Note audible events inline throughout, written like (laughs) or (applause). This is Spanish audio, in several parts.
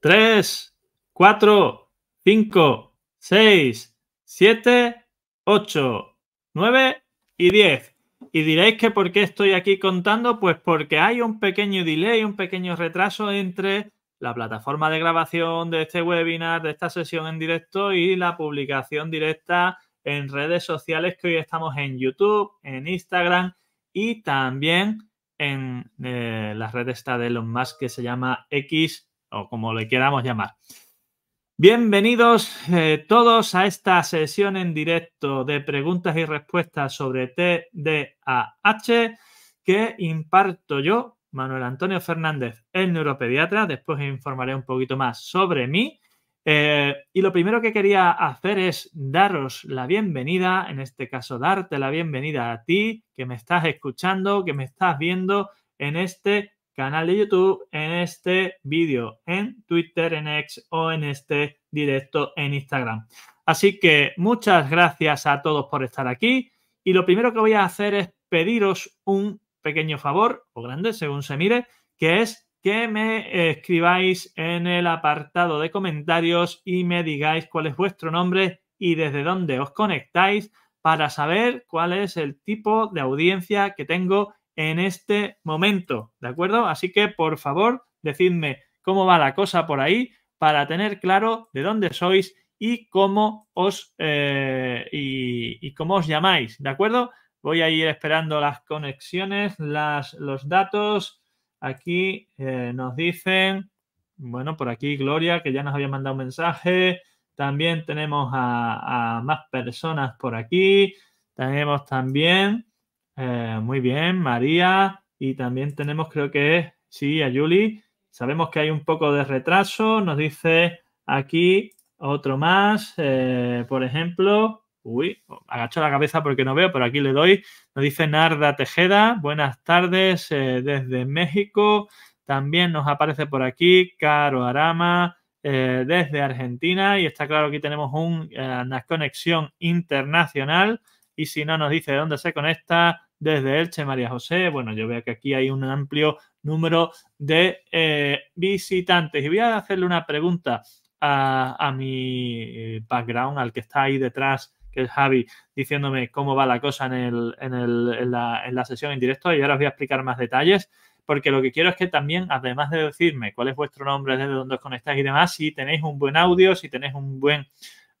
3, 4, 5, 6, 7, 8, 9 y 10. Y diréis que por qué estoy aquí contando, pues porque hay un pequeño delay, un pequeño retraso entre la plataforma de grabación de este webinar, de esta sesión en directo y la publicación directa en redes sociales que hoy estamos en YouTube, en Instagram y también en eh, las redes esta de Elon Musk que se llama X o como le queramos llamar. Bienvenidos eh, todos a esta sesión en directo de preguntas y respuestas sobre TDAH que imparto yo, Manuel Antonio Fernández, el neuropediatra. Después informaré un poquito más sobre mí. Eh, y lo primero que quería hacer es daros la bienvenida, en este caso darte la bienvenida a ti que me estás escuchando, que me estás viendo en este canal de YouTube, en este vídeo, en Twitter, en X o en este directo en Instagram. Así que muchas gracias a todos por estar aquí y lo primero que voy a hacer es pediros un pequeño favor, o grande, según se mire, que es que me escribáis en el apartado de comentarios y me digáis cuál es vuestro nombre y desde dónde os conectáis para saber cuál es el tipo de audiencia que tengo en este momento, ¿de acuerdo? Así que por favor, decidme cómo va la cosa por ahí para tener claro de dónde sois y cómo os eh, y, cómo os llamáis, ¿de acuerdo? Voy a ir esperando las conexiones, las, los datos. Aquí eh, nos dicen, bueno, por aquí Gloria, que ya nos había mandado un mensaje. También tenemos a más personas por aquí. Tenemos también eh, muy bien, María. Y también tenemos, creo que sí, a Julie. Sabemos que hay un poco de retraso. Nos dice aquí otro más, eh, por ejemplo. Uy, agacho la cabeza porque no veo, pero aquí le doy. Nos dice Narda Tejeda. Buenas tardes eh, desde México. También nos aparece por aquí Caro Arama desde Argentina. Y está claro que aquí tenemos un, una conexión internacional. Y si no nos dice de dónde se conecta, desde Elche, María José. Bueno, yo veo que aquí hay un amplio número de eh, visitantes. Y voy a hacerle una pregunta a, a, mi eh, background, al que está ahí detrás, que es Javi, diciéndome cómo va la cosa en, el, en, el, en, la, en la sesión en directo. Y ahora os voy a explicar más detalles porque lo que quiero es que también, además de decirme cuál es vuestro nombre, desde dónde os conectáis y demás, si tenéis un buen audio, si tenéis un buen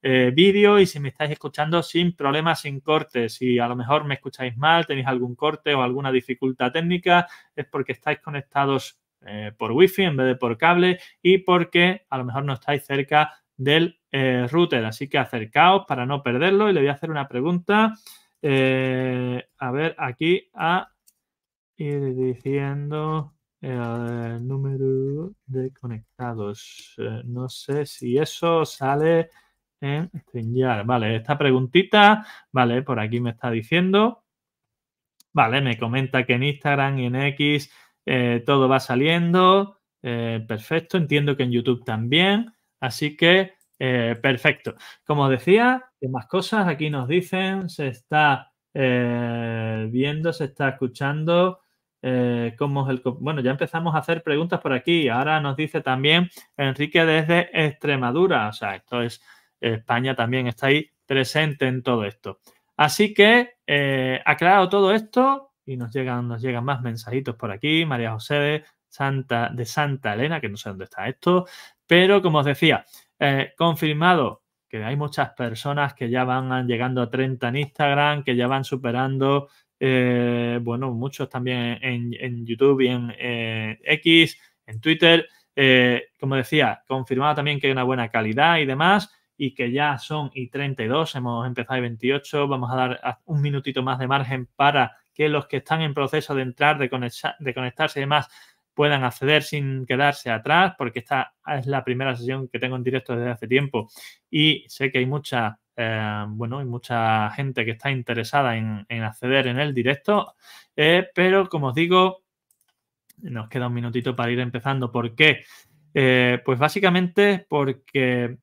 eh, vídeo y si me estáis escuchando sin problemas, sin cortes. Si a lo mejor me escucháis mal, tenéis algún corte o alguna dificultad técnica, es porque estáis conectados eh, por wifi en vez de por cable y porque a lo mejor no estáis cerca del eh, router. Así que acercaos para no perderlo y le voy a hacer una pregunta. a ver, aquí a ir diciendo el número de conectados. no sé si eso sale ¿eh? vale, esta preguntita, vale, por aquí me está diciendo. Vale, me comenta que en Instagram y en X eh, todo va saliendo. Eh, perfecto, entiendo que en YouTube también. Así que, eh, perfecto. Como decía, más cosas aquí nos dicen, se está viendo, se está escuchando. cómo el, bueno, ya empezamos a hacer preguntas por aquí. Ahora nos dice también Enrique desde Extremadura. O sea, esto es España también está ahí presente en todo esto. Así que eh, aclarado todo esto y nos llegan, nos llegan más mensajitos por aquí, María José de Santa, de Santa Elena, que no sé dónde está esto, pero como os decía, eh, confirmado que hay muchas personas que ya van llegando a 30 en Instagram, que ya van superando, eh, bueno, muchos también en, YouTube y en X, en Twitter. como decía, confirmado también que hay una buena calidad y demás y que ya son y 32, hemos empezado y 28, vamos a dar un minutito más de margen para que los que están en proceso de entrar, de, de conectarse y demás, puedan acceder sin quedarse atrás, porque esta es la primera sesión que tengo en directo desde hace tiempo y sé que hay mucha, eh, bueno, hay mucha gente que está interesada en, acceder en el directo, eh, pero como os digo, nos queda un minutito para ir empezando. ¿Por qué? Eh, pues básicamente porque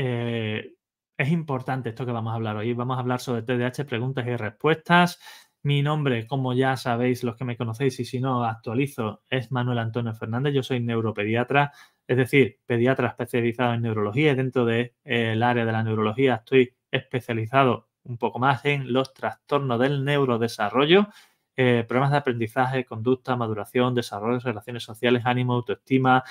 eh, es importante esto que vamos a hablar hoy. Vamos a hablar sobre TDAH, preguntas y respuestas. Mi nombre, como ya sabéis los que me conocéis y si no actualizo, es Manuel Antonio Fernández. Yo soy neuropediatra, es decir, pediatra especializado en neurología. Dentro del de, eh, área de la neurología estoy especializado un poco más en los trastornos del neurodesarrollo, eh, problemas de aprendizaje, conducta, maduración, desarrollo, relaciones sociales, ánimo, autoestima,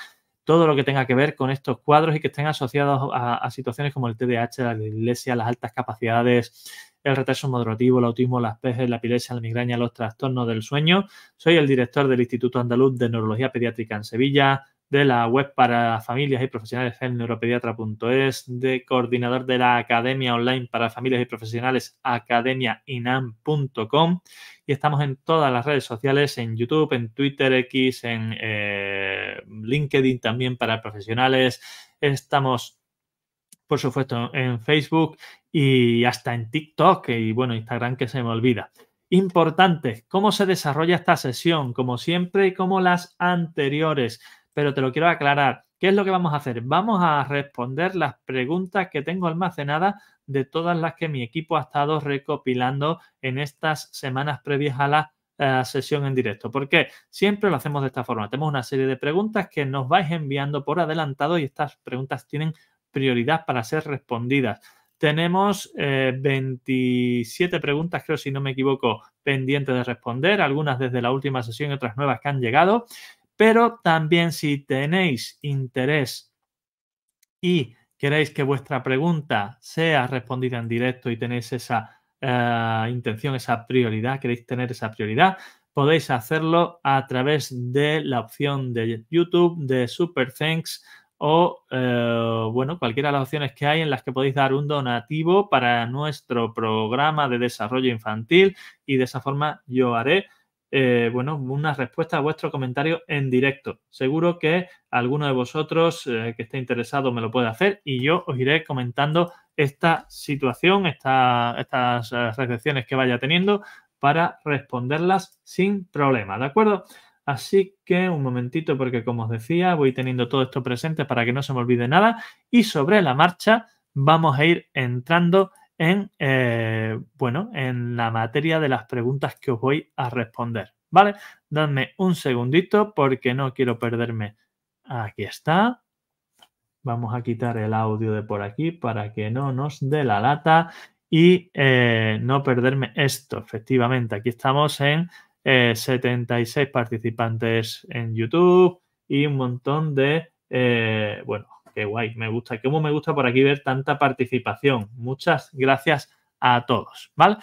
todo lo que tenga que ver con estos cuadros y que estén asociados a, situaciones como el TDAH, la iglesia, las altas capacidades, el retraso moderativo, el autismo, las peces, la epilepsia, la migraña, los trastornos del sueño. Soy el director del Instituto Andaluz de Neurología Pediátrica en Sevilla, de la web para familias y profesionales en neuropediatra.es, de coordinador de la Academia Online para Familias y Profesionales academiainam.com y estamos en todas las redes sociales, en YouTube, en Twitter, X, en... Eh, LinkedIn también para profesionales. Estamos, por supuesto, en Facebook y hasta en TikTok y bueno, Instagram que se me olvida. Importante, cómo se desarrolla esta sesión, como siempre, y como las anteriores, pero te lo quiero aclarar. ¿Qué es lo que vamos a hacer? Vamos a responder las preguntas que tengo almacenadas de todas las que mi equipo ha estado recopilando en estas semanas previas a la eh, sesión en directo. Porque siempre lo hacemos de esta forma. Tenemos una serie de preguntas que nos vais enviando por adelantado y estas preguntas tienen prioridad para ser respondidas. Tenemos 27 eh, preguntas, creo si no me equivoco, pendientes de responder, algunas desde la última sesión y otras nuevas que han llegado. Pero también si tenéis interés y queréis que vuestra pregunta sea respondida en directo y tenéis esa eh, intención, esa prioridad, queréis tener esa prioridad, podéis hacerlo a través de la opción de YouTube, de Super Thanks o, eh, bueno, cualquiera de las opciones que hay en las que podéis dar un donativo para nuestro programa de desarrollo infantil y de esa forma yo haré eh, bueno, una respuesta a vuestro comentario en directo. Seguro que alguno de vosotros eh, que esté interesado me lo puede hacer y yo os iré comentando esta situación, estas eh, recepciones que vaya teniendo para responderlas sin problema, ¿de acuerdo? Así que un momentito porque como os decía, voy teniendo todo esto presente para que no se me olvide nada y sobre la marcha vamos a ir entrando en, eh, bueno, en la materia de las preguntas que os voy a responder. ¿Vale? Dadme un segundito porque no quiero perderme. Aquí está. Vamos a quitar el audio de por aquí para que no nos dé la lata y eh, no perderme esto. Efectivamente, aquí estamos en 76 eh, participantes en YouTube y un montón de, bueno, Qué guay, me gusta. Cómo me gusta por aquí ver tanta participación. Muchas gracias a todos, ¿vale?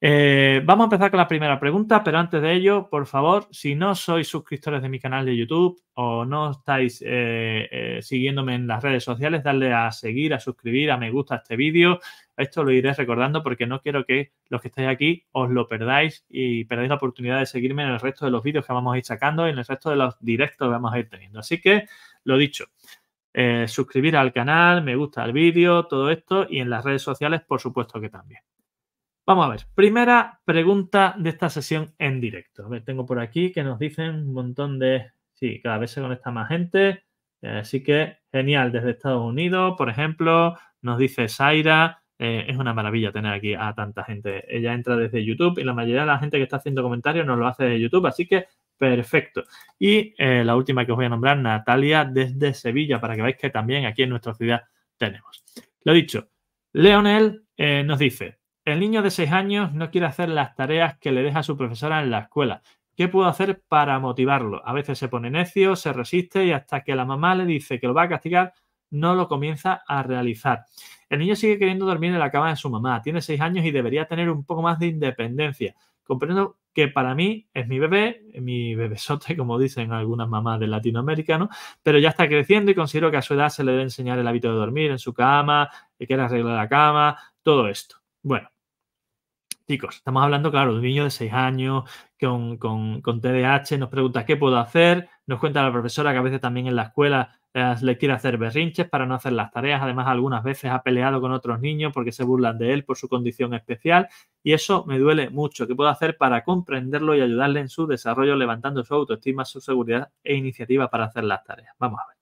Eh, vamos a empezar con la primera pregunta, pero antes de ello, por favor, si no sois suscriptores de mi canal de YouTube o no estáis eh, eh, siguiéndome en las redes sociales, darle a seguir, a suscribir, a me gusta este vídeo. Esto lo iré recordando porque no quiero que los que estáis aquí os lo perdáis y perdáis la oportunidad de seguirme en el resto de los vídeos que vamos a ir sacando y en el resto de los directos que vamos a ir teniendo. Así que, lo dicho, eh, suscribir al canal, me gusta el vídeo, todo esto y en las redes sociales, por supuesto que también. Vamos a ver, primera pregunta de esta sesión en directo. tengo por aquí que nos dicen un montón de... Sí, cada vez se conecta más gente. Eh, así que genial, desde Estados Unidos, por ejemplo, nos dice Zaira, eh, es una maravilla tener aquí a tanta gente. Ella entra desde YouTube y la mayoría de la gente que está haciendo comentarios nos lo hace de YouTube, así que Perfecto. Y eh, la última que os voy a nombrar, Natalia, desde Sevilla, para que veáis que también aquí en nuestra ciudad tenemos. Lo dicho, Leonel eh, nos dice, el niño de 6 años no quiere hacer las tareas que le deja su profesora en la escuela. ¿Qué puedo hacer para motivarlo? A veces se pone necio, se resiste y hasta que la mamá le dice que lo va a castigar, no lo comienza a realizar. El niño sigue queriendo dormir en la cama de su mamá, tiene seis años y debería tener un poco más de independencia. Comprendo que para mí es mi bebé, mi bebesote, como dicen algunas mamás de Latinoamérica, pero ya está creciendo y considero que a su edad se le debe enseñar el hábito de dormir en su cama, que le arreglar la cama, todo esto. Bueno, chicos, estamos hablando, claro, de un niño de 6 años con, con, con, TDAH, nos pregunta qué puedo hacer, nos cuenta la profesora que a veces también en la escuela eh, le quiere hacer berrinches para no hacer las tareas. Además, algunas veces ha peleado con otros niños porque se burlan de él por su condición especial. Y eso me duele mucho. ¿Qué puedo hacer para comprenderlo y ayudarle en su desarrollo, levantando su autoestima, su seguridad e iniciativa para hacer las tareas? Vamos a ver.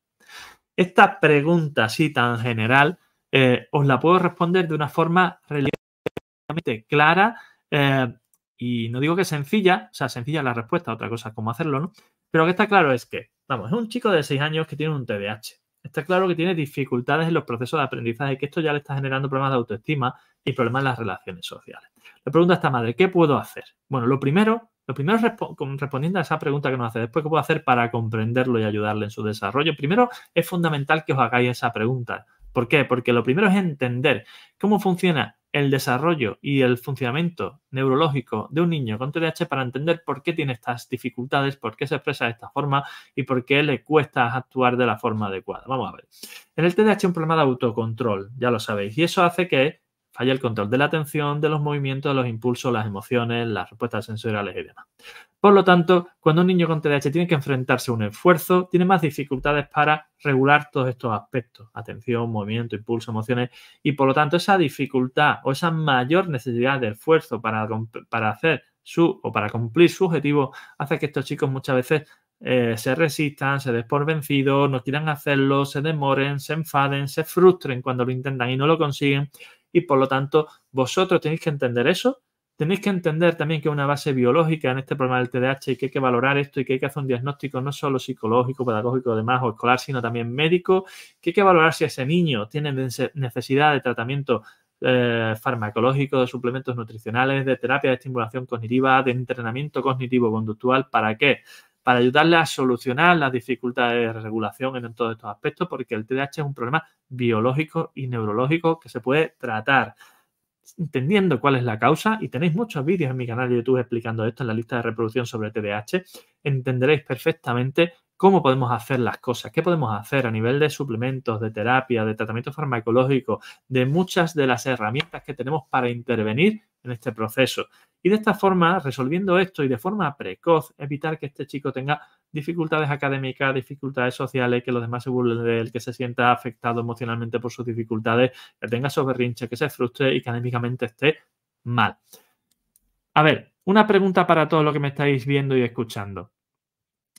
Esta pregunta así tan general eh, os la puedo responder de una forma relativamente clara. Eh, y no digo que sencilla, o sea, sencilla la respuesta, otra cosa es cómo hacerlo, ¿no? Pero lo que está claro es que, vamos, es un chico de 6 años que tiene un TDAH. Está claro que tiene dificultades en los procesos de aprendizaje, y que esto ya le está generando problemas de autoestima y problemas en las relaciones sociales. Le pregunta a esta madre, ¿qué puedo hacer? Bueno, lo primero, lo primero respondiendo a esa pregunta que nos hace, después, ¿qué puedo hacer para comprenderlo y ayudarle en su desarrollo? Primero, es fundamental que os hagáis esa pregunta. ¿Por qué? Porque lo primero es entender cómo funciona el desarrollo y el funcionamiento neurológico de un niño con TDAH para entender por qué tiene estas dificultades, por qué se expresa de esta forma y por qué le cuesta actuar de la forma adecuada. Vamos a ver. En el TDAH hay un problema de autocontrol, ya lo sabéis, y eso hace que Falla el control de la atención, de los movimientos, de los impulsos, las emociones, las respuestas sensoriales y demás. Por lo tanto, cuando un niño con TDAH tiene que enfrentarse a un esfuerzo, tiene más dificultades para regular todos estos aspectos, atención, movimiento, impulso, emociones, y por lo tanto esa dificultad o esa mayor necesidad de esfuerzo para, para hacer su o para cumplir su objetivo hace que estos chicos muchas veces eh, se resistan, se des por vencidos, no quieran hacerlo, se demoren, se enfaden, se frustren cuando lo intentan y no lo consiguen y por lo tanto vosotros tenéis que entender eso. Tenéis que entender también que una base biológica en este problema del TDAH y que hay que valorar esto y que hay que hacer un diagnóstico no solo psicológico, pedagógico, demás o escolar, sino también médico, que hay que valorar si ese niño tiene necesidad de tratamiento eh, farmacológico, de suplementos nutricionales, de terapia de estimulación cognitiva, de entrenamiento cognitivo conductual, ¿para qué? para ayudarle a solucionar las dificultades de regulación en todos estos aspectos, porque el TDAH es un problema biológico y neurológico que se puede tratar entendiendo cuál es la causa, y tenéis muchos vídeos en mi canal de YouTube explicando esto en la lista de reproducción sobre TDAH, entenderéis perfectamente cómo podemos hacer las cosas, qué podemos hacer a nivel de suplementos, de terapia, de tratamiento farmacológico, de muchas de las herramientas que tenemos para intervenir en este proceso. Y de esta forma, resolviendo esto y de forma precoz, evitar que este chico tenga dificultades académicas, dificultades sociales, que los demás se burlen de él, que se sienta afectado emocionalmente por sus dificultades, que tenga esos que se frustre y que académicamente esté mal. A ver, una pregunta para todos los que me estáis viendo y escuchando.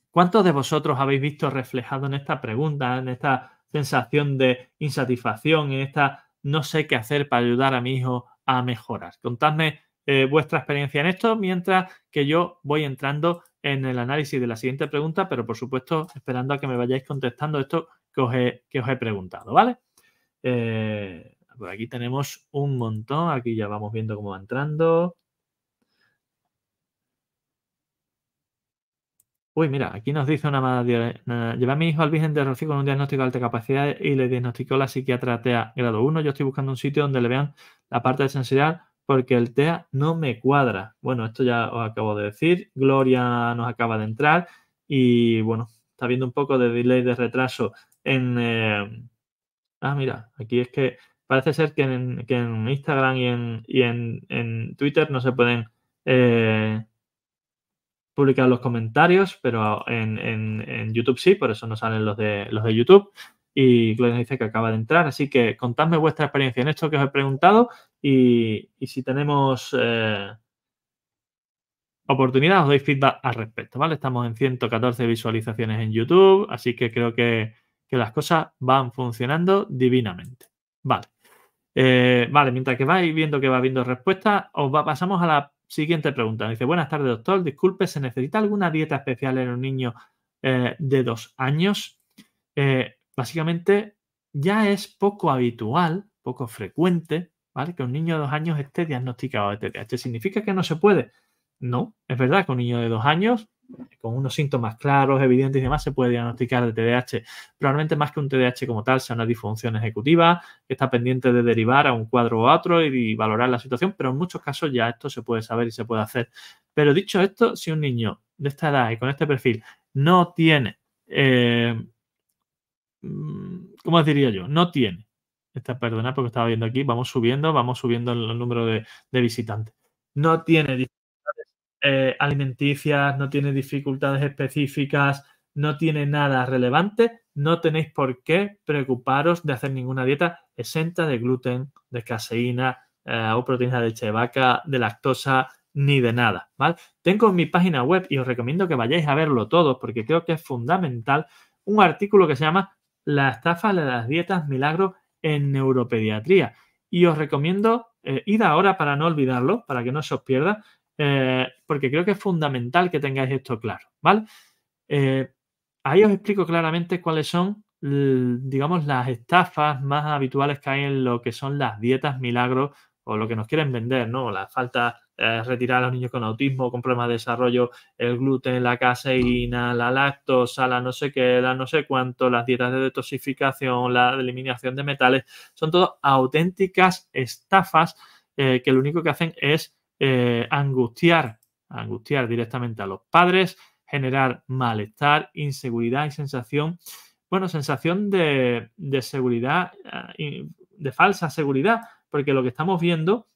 ¿Cuántos de vosotros habéis visto reflejado en esta pregunta, en esta sensación de insatisfacción, en esta no sé qué hacer para ayudar a mi hijo a mejorar? Contadme eh, vuestra experiencia en esto, mientras que yo voy entrando en el análisis de la siguiente pregunta, pero por supuesto esperando a que me vayáis contestando esto que os he, preguntado, ¿vale? Eh, por aquí tenemos un montón, aquí ya vamos viendo cómo va entrando. Uy, mira, aquí nos dice una madre, llevé a mi hijo al Virgen de Rocío con un diagnóstico de alta capacidad y le diagnosticó la psiquiatra TEA grado 1. Yo estoy buscando un sitio donde le vean la parte de sensibilidad porque el TEA no me cuadra. Bueno, esto ya os acabo de decir. Gloria nos acaba de entrar y bueno, está viendo un poco de delay de retraso en... Eh, ah, mira, aquí es que parece ser que en, Instagram y, en, Twitter no se pueden eh, publicar los comentarios, pero en, YouTube sí, por eso no salen los de, los de YouTube y Gloria dice que acaba de entrar. Así que contadme vuestra experiencia en esto que os he preguntado y, si tenemos eh, oportunidad os doy feedback al respecto, ¿vale? Estamos en 114 visualizaciones en YouTube, así que creo que, las cosas van funcionando divinamente. Vale. Eh, vale, mientras que vais viendo que va habiendo respuesta, os pasamos a la siguiente pregunta. Dice, buenas tardes, doctor. Disculpe, ¿se necesita alguna dieta especial en un niño eh, de dos años? básicamente ya es poco habitual, poco frecuente, ¿vale? Que un niño de dos años esté diagnosticado de TDAH. ¿Significa que no se puede? No, es verdad que un niño de dos años, con unos síntomas claros, evidentes y demás, se puede diagnosticar de TDAH. Probablemente más que un TDAH como tal, sea una disfunción ejecutiva que está pendiente de derivar a un cuadro u otro y, valorar la situación, pero en muchos casos ya esto se puede saber y se puede hacer. Pero dicho esto, si un niño de esta edad y con este perfil no tiene eh, Mm, ¿cómo diría yo? No tiene. Esta, perdona, porque estaba viendo aquí, vamos subiendo, vamos subiendo el, número de, visitantes. No tiene dificultades eh, alimenticias, no tiene dificultades específicas, no tiene nada relevante, no tenéis por qué preocuparos de hacer ninguna dieta exenta de gluten, de caseína eh, o proteínas de leche de de lactosa, ni de nada. ¿vale? Tengo en mi página web y os recomiendo que vayáis a verlo todos porque creo que es fundamental un artículo que se llama la estafa de las dietas milagro en neuropediatría. Y os recomiendo eh, ir ahora para no olvidarlo, para que no se os pierda, eh, porque creo que es fundamental que tengáis esto claro, ¿vale? Eh, ahí os explico claramente cuáles son, digamos, las estafas más habituales que hay en lo que son las dietas milagro o lo que nos quieren vender, ¿no? la falta eh, retirar a los niños con autismo, con problemas de desarrollo, el gluten, la caseína, la lactosa, la no sé qué, la no sé cuánto, las dietas de detoxificación, la eliminación de metales, son todas auténticas estafas eh, que lo único que hacen es eh, angustiar, angustiar directamente a los padres, generar malestar, inseguridad y sensación, bueno, sensación de, de seguridad, de falsa seguridad, porque lo que estamos viendo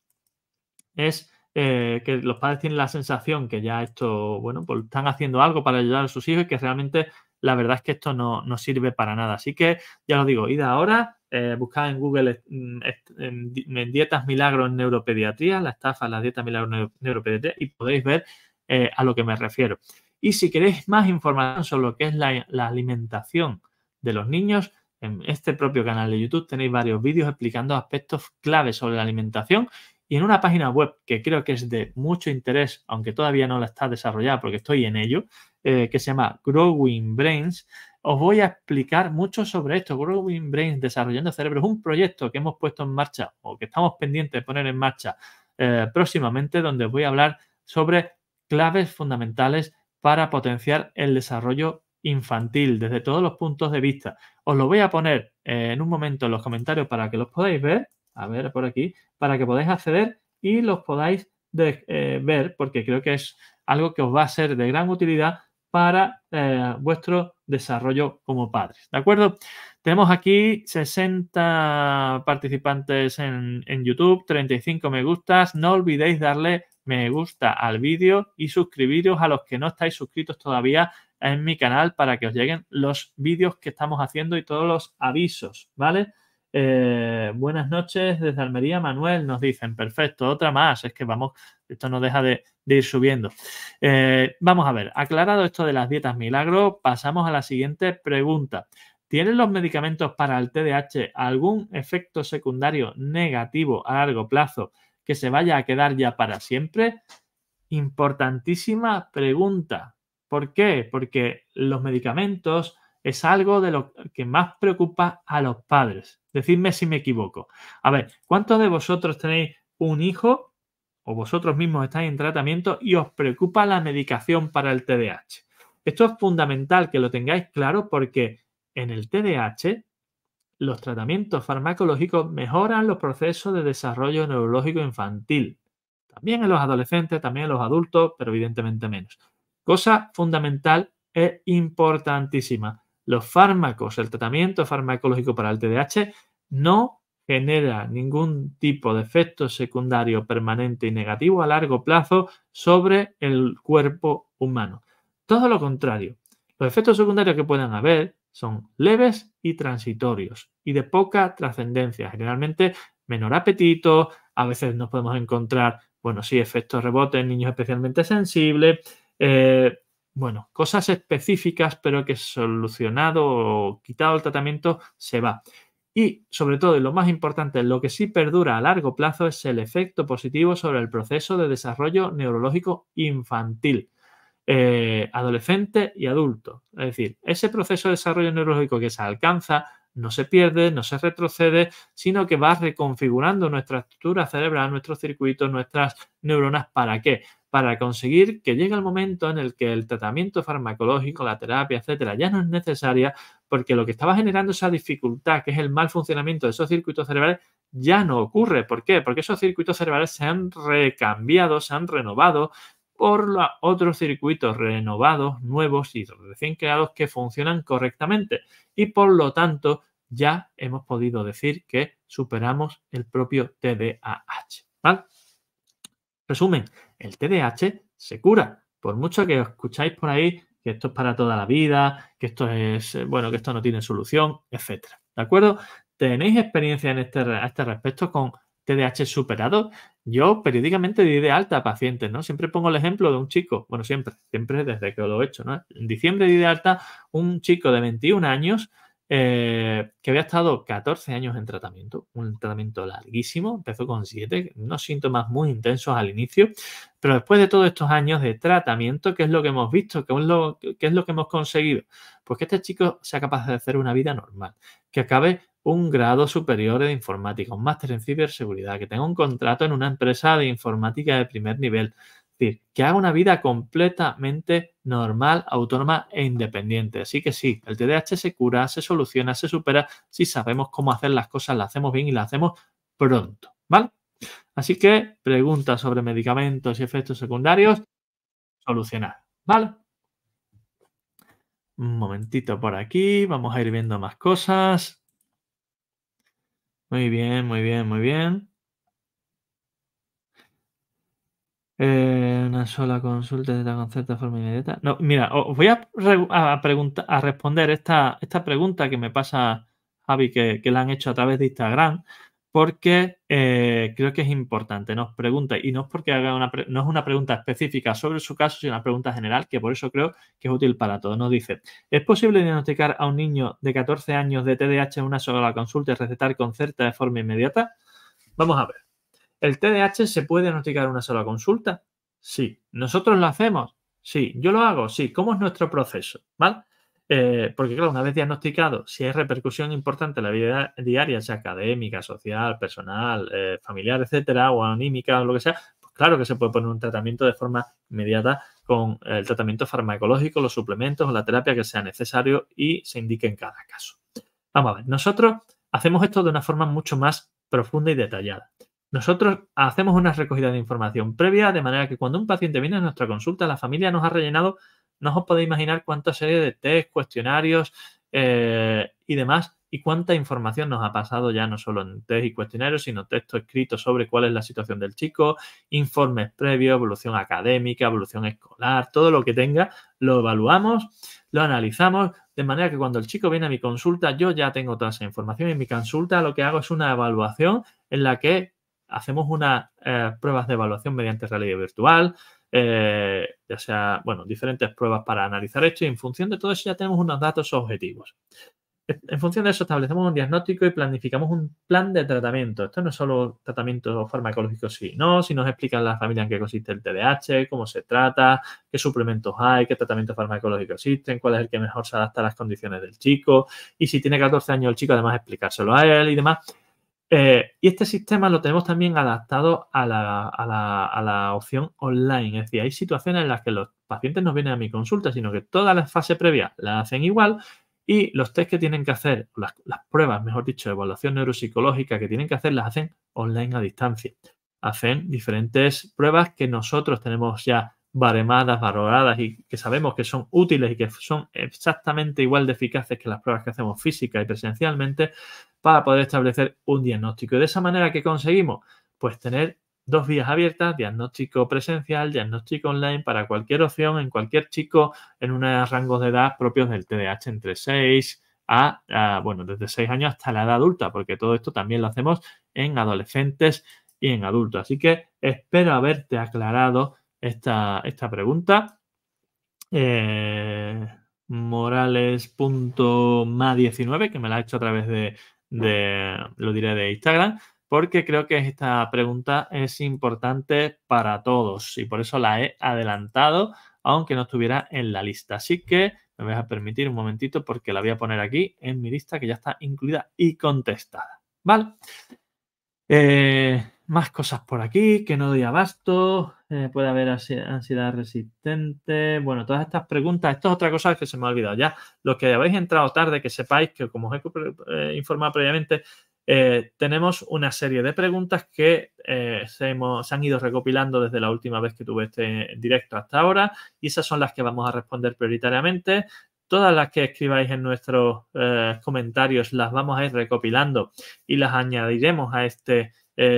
es eh, que los padres tienen la sensación que ya esto, bueno, pues están haciendo algo para ayudar a sus hijos y que realmente la verdad es que esto no, sirve para nada. Así que ya os digo, id ahora, eh, buscad en Google mm, en dietas milagros en neuropediatría, la estafa, las dietas milagros neuropediatría y podéis ver eh, a lo que me refiero. Y si queréis más información sobre lo que es la, la alimentación de los niños, en este propio canal de YouTube tenéis varios vídeos explicando aspectos claves sobre la alimentación y en una página web que creo que es de mucho interés, aunque todavía no la está desarrollada porque estoy en ello, eh, que se llama Growing Brains, os voy a explicar mucho sobre esto. Growing Brains, Desarrollando Cerebros, un proyecto que hemos puesto en marcha o que estamos pendientes de poner en marcha eh, próximamente, donde voy a hablar sobre claves fundamentales para potenciar el desarrollo infantil desde todos los puntos de vista. Os lo voy a poner eh, en un momento en los comentarios para que los podáis ver a ver por aquí, para que podáis acceder y los podáis eh, ver, porque creo que es algo que os va a ser de gran utilidad para eh, vuestro desarrollo como padres. ¿De acuerdo? Tenemos aquí 60 participantes en, en YouTube, 35 me gustas. No olvidéis darle me gusta al vídeo y suscribiros a los que no estáis suscritos todavía en mi canal para que os lleguen los vídeos que estamos haciendo y todos los avisos, ¿vale? Eh, buenas noches desde Almería, Manuel, nos dicen, perfecto, otra más, es que vamos, esto no deja de, ir subiendo. Eh, vamos a ver, aclarado esto de las dietas milagro, pasamos a la siguiente pregunta. ¿Tienen los medicamentos para el TDAH algún efecto secundario negativo a largo plazo que se vaya a quedar ya para siempre? Importantísima pregunta. ¿Por qué? Porque los medicamentos es algo de lo que más preocupa a los padres. Decidme si me equivoco. A ver, ¿cuántos de vosotros tenéis un hijo o vosotros mismos estáis en tratamiento y os preocupa la medicación para el TDAH? Esto es fundamental que lo tengáis claro porque en el TDAH los tratamientos farmacológicos mejoran los procesos de desarrollo neurológico infantil. También en los adolescentes, también en los adultos, pero evidentemente menos. Cosa fundamental e importantísima los fármacos, el tratamiento farmacológico para el TDAH no genera ningún tipo de efecto secundario permanente y negativo a largo plazo sobre el cuerpo humano. Todo lo contrario, los efectos secundarios que puedan haber son leves y transitorios y de poca trascendencia, generalmente menor apetito, a veces nos podemos encontrar, bueno, sí, efectos rebote en niños especialmente sensibles, eh, bueno, cosas específicas, pero que solucionado o quitado el tratamiento se va. Y sobre todo, y lo más importante, lo que sí perdura a largo plazo es el efecto positivo sobre el proceso de desarrollo neurológico infantil, eh, adolescente y adulto. Es decir, ese proceso de desarrollo neurológico que se alcanza no se pierde, no se retrocede, sino que va reconfigurando nuestra estructura cerebral, nuestros circuitos, nuestras neuronas. ¿Para qué? Para conseguir que llegue el momento en el que el tratamiento farmacológico, la terapia, etcétera, ya no es necesaria, porque lo que estaba generando esa dificultad, que es el mal funcionamiento de esos circuitos cerebrales, ya no ocurre. ¿Por qué? Porque esos circuitos cerebrales se han recambiado, se han renovado, por los otros circuitos renovados, nuevos y recién creados que funcionan correctamente. Y por lo tanto, ya hemos podido decir que superamos el propio TDAH. ¿vale? Resumen, el TDAH se cura. Por mucho que escucháis por ahí que esto es para toda la vida, que esto es, eh, bueno, que esto no tiene solución, etc. ¿De acuerdo? ¿Tenéis experiencia en este, a este respecto con TDAH superado, yo periódicamente di de alta a pacientes, ¿no? Siempre pongo el ejemplo de un chico, bueno, siempre, siempre desde que lo he hecho, ¿no? En diciembre di de alta un chico de 21 años eh, que había estado 14 años en tratamiento, un tratamiento larguísimo, empezó con 7, unos síntomas muy intensos al inicio, pero después de todos estos años de tratamiento, ¿qué es lo que hemos visto? lo, qué es lo que hemos conseguido? Pues que este chico sea capaz de hacer una vida normal, que acabe un grado superior de informática, un máster en ciberseguridad, que tenga un contrato en una empresa de informática de primer nivel. Es decir, que haga una vida completamente normal, autónoma e independiente. Así que sí, el TDAH se cura, se soluciona, se supera si sabemos cómo hacer las cosas, las hacemos bien y las hacemos pronto. ¿Vale? Así que preguntas sobre medicamentos y efectos secundarios, solucionar. ¿Vale? Un momentito por aquí, vamos a ir viendo más cosas. Muy bien, muy bien, muy bien. Eh, una sola consulta de la la de forma inmediata. No, mira, os voy a, a, a responder esta, esta pregunta que me pasa Javi, que, que la han hecho a través de Instagram porque eh, creo que es importante. Nos pregunta, y no es porque haga una no es una pregunta específica sobre su caso, sino una pregunta general, que por eso creo que es útil para todos. Nos dice: ¿Es posible diagnosticar a un niño de 14 años de TDAH en una sola consulta y recetar Concerta de forma inmediata? Vamos a ver. ¿El TDAH se puede diagnosticar en una sola consulta? Sí. ¿Nosotros lo hacemos? Sí. ¿Yo lo hago? Sí. ¿Cómo es nuestro proceso? ¿Vale? Eh, porque claro, una vez diagnosticado, si hay repercusión importante en la vida diaria, sea académica, social, personal, eh, familiar, etcétera, o anímica, o lo que sea, pues claro que se puede poner un tratamiento de forma inmediata con eh, el tratamiento farmacológico, los suplementos o la terapia que sea necesario y se indique en cada caso. Vamos a ver, nosotros hacemos esto de una forma mucho más profunda y detallada. Nosotros hacemos una recogida de información previa, de manera que cuando un paciente viene a nuestra consulta, la familia nos ha rellenado no os podéis imaginar cuánta serie de test, cuestionarios eh, y demás y cuánta información nos ha pasado ya no solo en test y cuestionarios, sino texto escrito sobre cuál es la situación del chico, informes previos, evolución académica, evolución escolar, todo lo que tenga, lo evaluamos, lo analizamos, de manera que cuando el chico viene a mi consulta, yo ya tengo toda esa información y en mi consulta lo que hago es una evaluación en la que hacemos unas eh, pruebas de evaluación mediante realidad virtual, eh, ya sea, bueno, diferentes pruebas para analizar esto y en función de todo eso ya tenemos unos datos objetivos. En función de eso establecemos un diagnóstico y planificamos un plan de tratamiento. Esto no es solo tratamiento farmacológico, sí, no, si nos explican la familia en qué consiste el TDAH, cómo se trata, qué suplementos hay, qué tratamientos farmacológicos existen, cuál es el que mejor se adapta a las condiciones del chico y si tiene 14 años el chico, además explicárselo a él y demás. Eh, y este sistema lo tenemos también adaptado a la, opción online. Es decir, hay situaciones en las que los pacientes no vienen a mi consulta, sino que todas las fases previas las hacen igual y los test que tienen que hacer, las, las pruebas, mejor dicho, de evaluación neuropsicológica que tienen que hacer, las hacen online a distancia. Hacen diferentes pruebas que nosotros tenemos ya baremadas, valoradas y que sabemos que son útiles y que son exactamente igual de eficaces que las pruebas que hacemos física y presencialmente para poder establecer un diagnóstico. de esa manera que conseguimos, pues tener dos vías abiertas, diagnóstico presencial, diagnóstico online para cualquier opción en cualquier chico en unos rangos de edad propios del TDAH entre 6 a, a, bueno, desde 6 años hasta la edad adulta, porque todo esto también lo hacemos en adolescentes y en adultos. Así que espero haberte aclarado esta, esta pregunta. Eh, Morales.ma19, que me la ha hecho a través de, de, lo diré, de Instagram, porque creo que esta pregunta es importante para todos y por eso la he adelantado, aunque no estuviera en la lista. Así que me voy a permitir un momentito porque la voy a poner aquí en mi lista que ya está incluida y contestada. ¿Vale? Eh, más cosas por aquí, que no doy abasto, eh, puede haber ansiedad resistente. Bueno, todas estas preguntas, esto es otra cosa que se me ha olvidado ya. Los que habéis entrado tarde, que sepáis que, como os he eh, informado previamente, eh, tenemos una serie de preguntas que se, hemos, se, han ido recopilando desde la última vez que tuve este directo hasta ahora y esas son las que vamos a responder prioritariamente. Todas las que escribáis en nuestros comentarios las vamos a ir recopilando y las añadiremos a este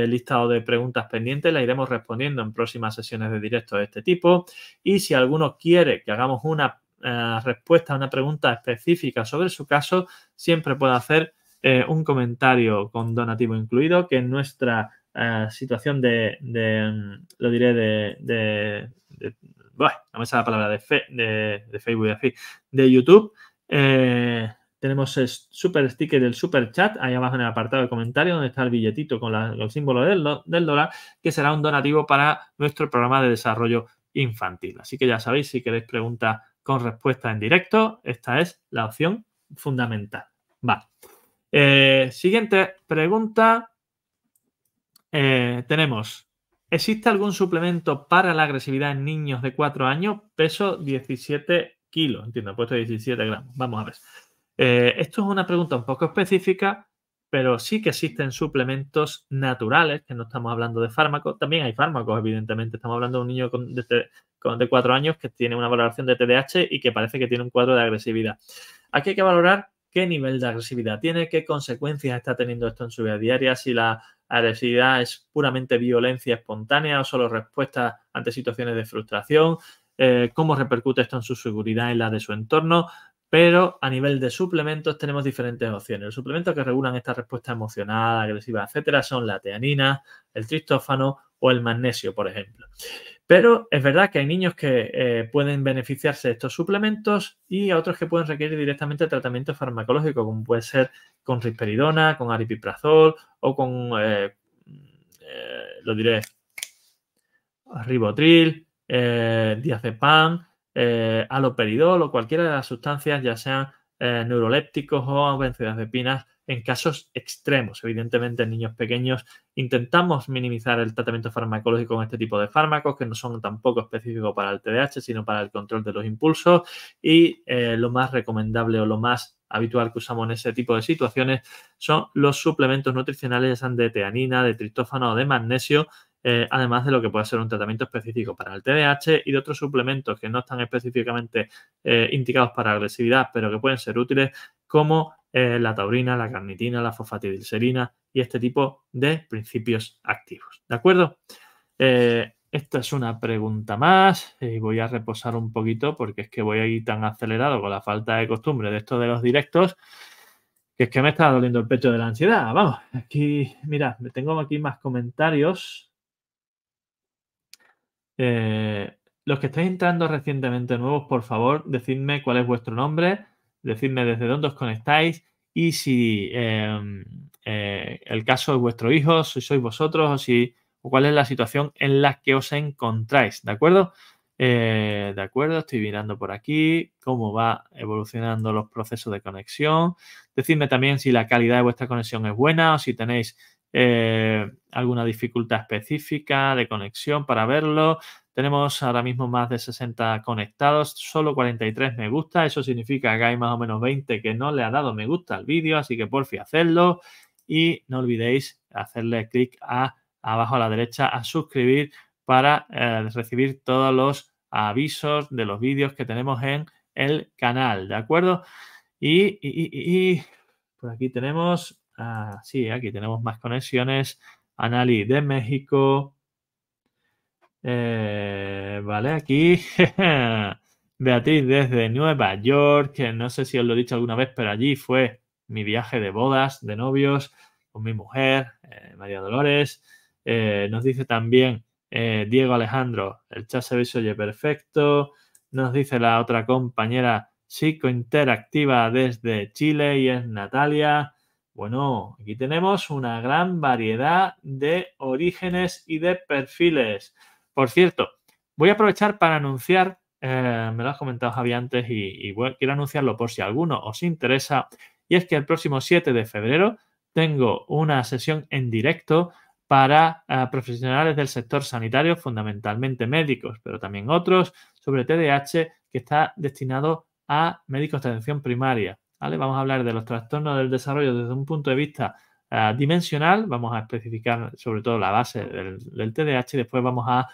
listado de preguntas pendientes, la iremos respondiendo en próximas sesiones de directo de este tipo. Y si alguno quiere que hagamos una eh, respuesta a una pregunta específica sobre su caso, siempre puede hacer eh, un comentario con donativo incluido, que en nuestra eh, situación de, mm, lo diré, de, de, de bueno, la palabra de, de, Facebook de YouTube, tenemos el super sticker del super chat ahí abajo en el apartado de comentarios donde está el billetito con, el símbolo del, dólar, que será un donativo para nuestro programa de desarrollo infantil. Así que ya sabéis, si queréis preguntas con respuesta en directo, esta es la opción fundamental. Va. Eh, siguiente pregunta. Eh, tenemos, ¿existe algún suplemento para la agresividad en niños de 4 años? Peso 17 kilos, entiendo, puesto 17 gramos. Vamos a ver. Eh, esto es una pregunta un poco específica, pero sí que existen suplementos naturales, que no estamos hablando de fármacos. También hay fármacos, evidentemente. Estamos hablando de un niño este, de, cuatro 4 años que tiene una valoración de TDAH y que parece que tiene un cuadro de agresividad. Aquí hay que valorar qué nivel de agresividad tiene, qué consecuencias está teniendo esto en su vida diaria, si la agresividad es puramente violencia espontánea o solo respuesta ante situaciones de frustración, eh, cómo repercute esto en su seguridad y la de su entorno, pero a nivel de suplementos tenemos diferentes opciones. Los suplementos que regulan esta respuesta emocional, agresiva, etcétera, son la teanina, el tristófano o el magnesio, por ejemplo. Pero es verdad que hay niños que eh, pueden beneficiarse de estos suplementos y otros que pueden requerir directamente tratamiento farmacológico, como puede ser con risperidona, con aripiprazol o con, eh, eh, lo diré, ribotril, diazepam, eh, aloperidol o cualquiera de las sustancias, ya sean eh, neurolépticos o benzodiazepinas, en casos extremos. Evidentemente, en niños pequeños intentamos minimizar el tratamiento farmacológico con este tipo de fármacos, que no son tampoco específicos para el TDAH, sino para el control de los impulsos. Y eh, lo más recomendable o lo más habitual que usamos en ese tipo de situaciones son los suplementos nutricionales, de teanina, de triptófano o de magnesio, eh, además de lo que puede ser un tratamiento específico para el TDAH y de otros suplementos que no están específicamente eh, indicados para agresividad, pero que pueden ser útiles, como eh, la taurina, la carnitina, la fosfatidilserina y este tipo de principios activos. ¿De acuerdo? esta es una pregunta más y voy a reposar un poquito porque es que voy ahí tan acelerado con la falta de costumbre de esto de los directos que es que me está doliendo el pecho de la ansiedad. Vamos, aquí, mira, tengo aquí más comentarios. Eh, los que estáis entrando recientemente nuevos, por favor, decidme cuál es vuestro nombre, decidme desde dónde os conectáis y si em, eh, el caso es vuestro hijo, si sois vosotros o si cuál es la situación en la que os encontráis, ¿de acuerdo? Eh, de acuerdo, estoy mirando por aquí cómo va evolucionando los procesos de conexión. Decidme también si la calidad de vuestra conexión es buena o si tenéis eh, alguna dificultad específica de conexión para verlo. Tenemos ahora mismo más de 60 conectados, solo 43 me gusta. Eso significa que hay más o menos 20 que no le ha dado me gusta al vídeo, así que por fin hacedlo. Y no olvidéis hacerle clic a abajo a la derecha a suscribir para eh, recibir todos los avisos de los vídeos que tenemos en el canal, ¿de acuerdo? Y, y por aquí tenemos Ah, sí, aquí tenemos más conexiones. Anali de México. Eh, vale, aquí. (laughs) Beatriz desde Nueva York. Eh, no sé si os lo he dicho alguna vez, pero allí fue mi viaje de bodas, de novios, con mi mujer, eh, María Dolores. nos dice también Diego Alejandro, el chat se veis oye perfecto. Nos dice la otra compañera psicointeractiva desde Chile y es Natalia. Bueno, aquí tenemos una gran variedad de orígenes y de perfiles. Por cierto, voy a aprovechar para anunciar, eh, me lo has comentado Javi antes y, quiero anunciarlo por si alguno os interesa, y es que el próximo 7 de febrero tengo una sesión en directo para eh, profesionales del sector sanitario, fundamentalmente médicos, pero también otros, sobre TDAH que está destinado a médicos de atención primaria. Vamos a hablar de los trastornos del desarrollo desde un punto de vista eh, dimensional, vamos a especificar sobre todo la base del, TDAH y después vamos a,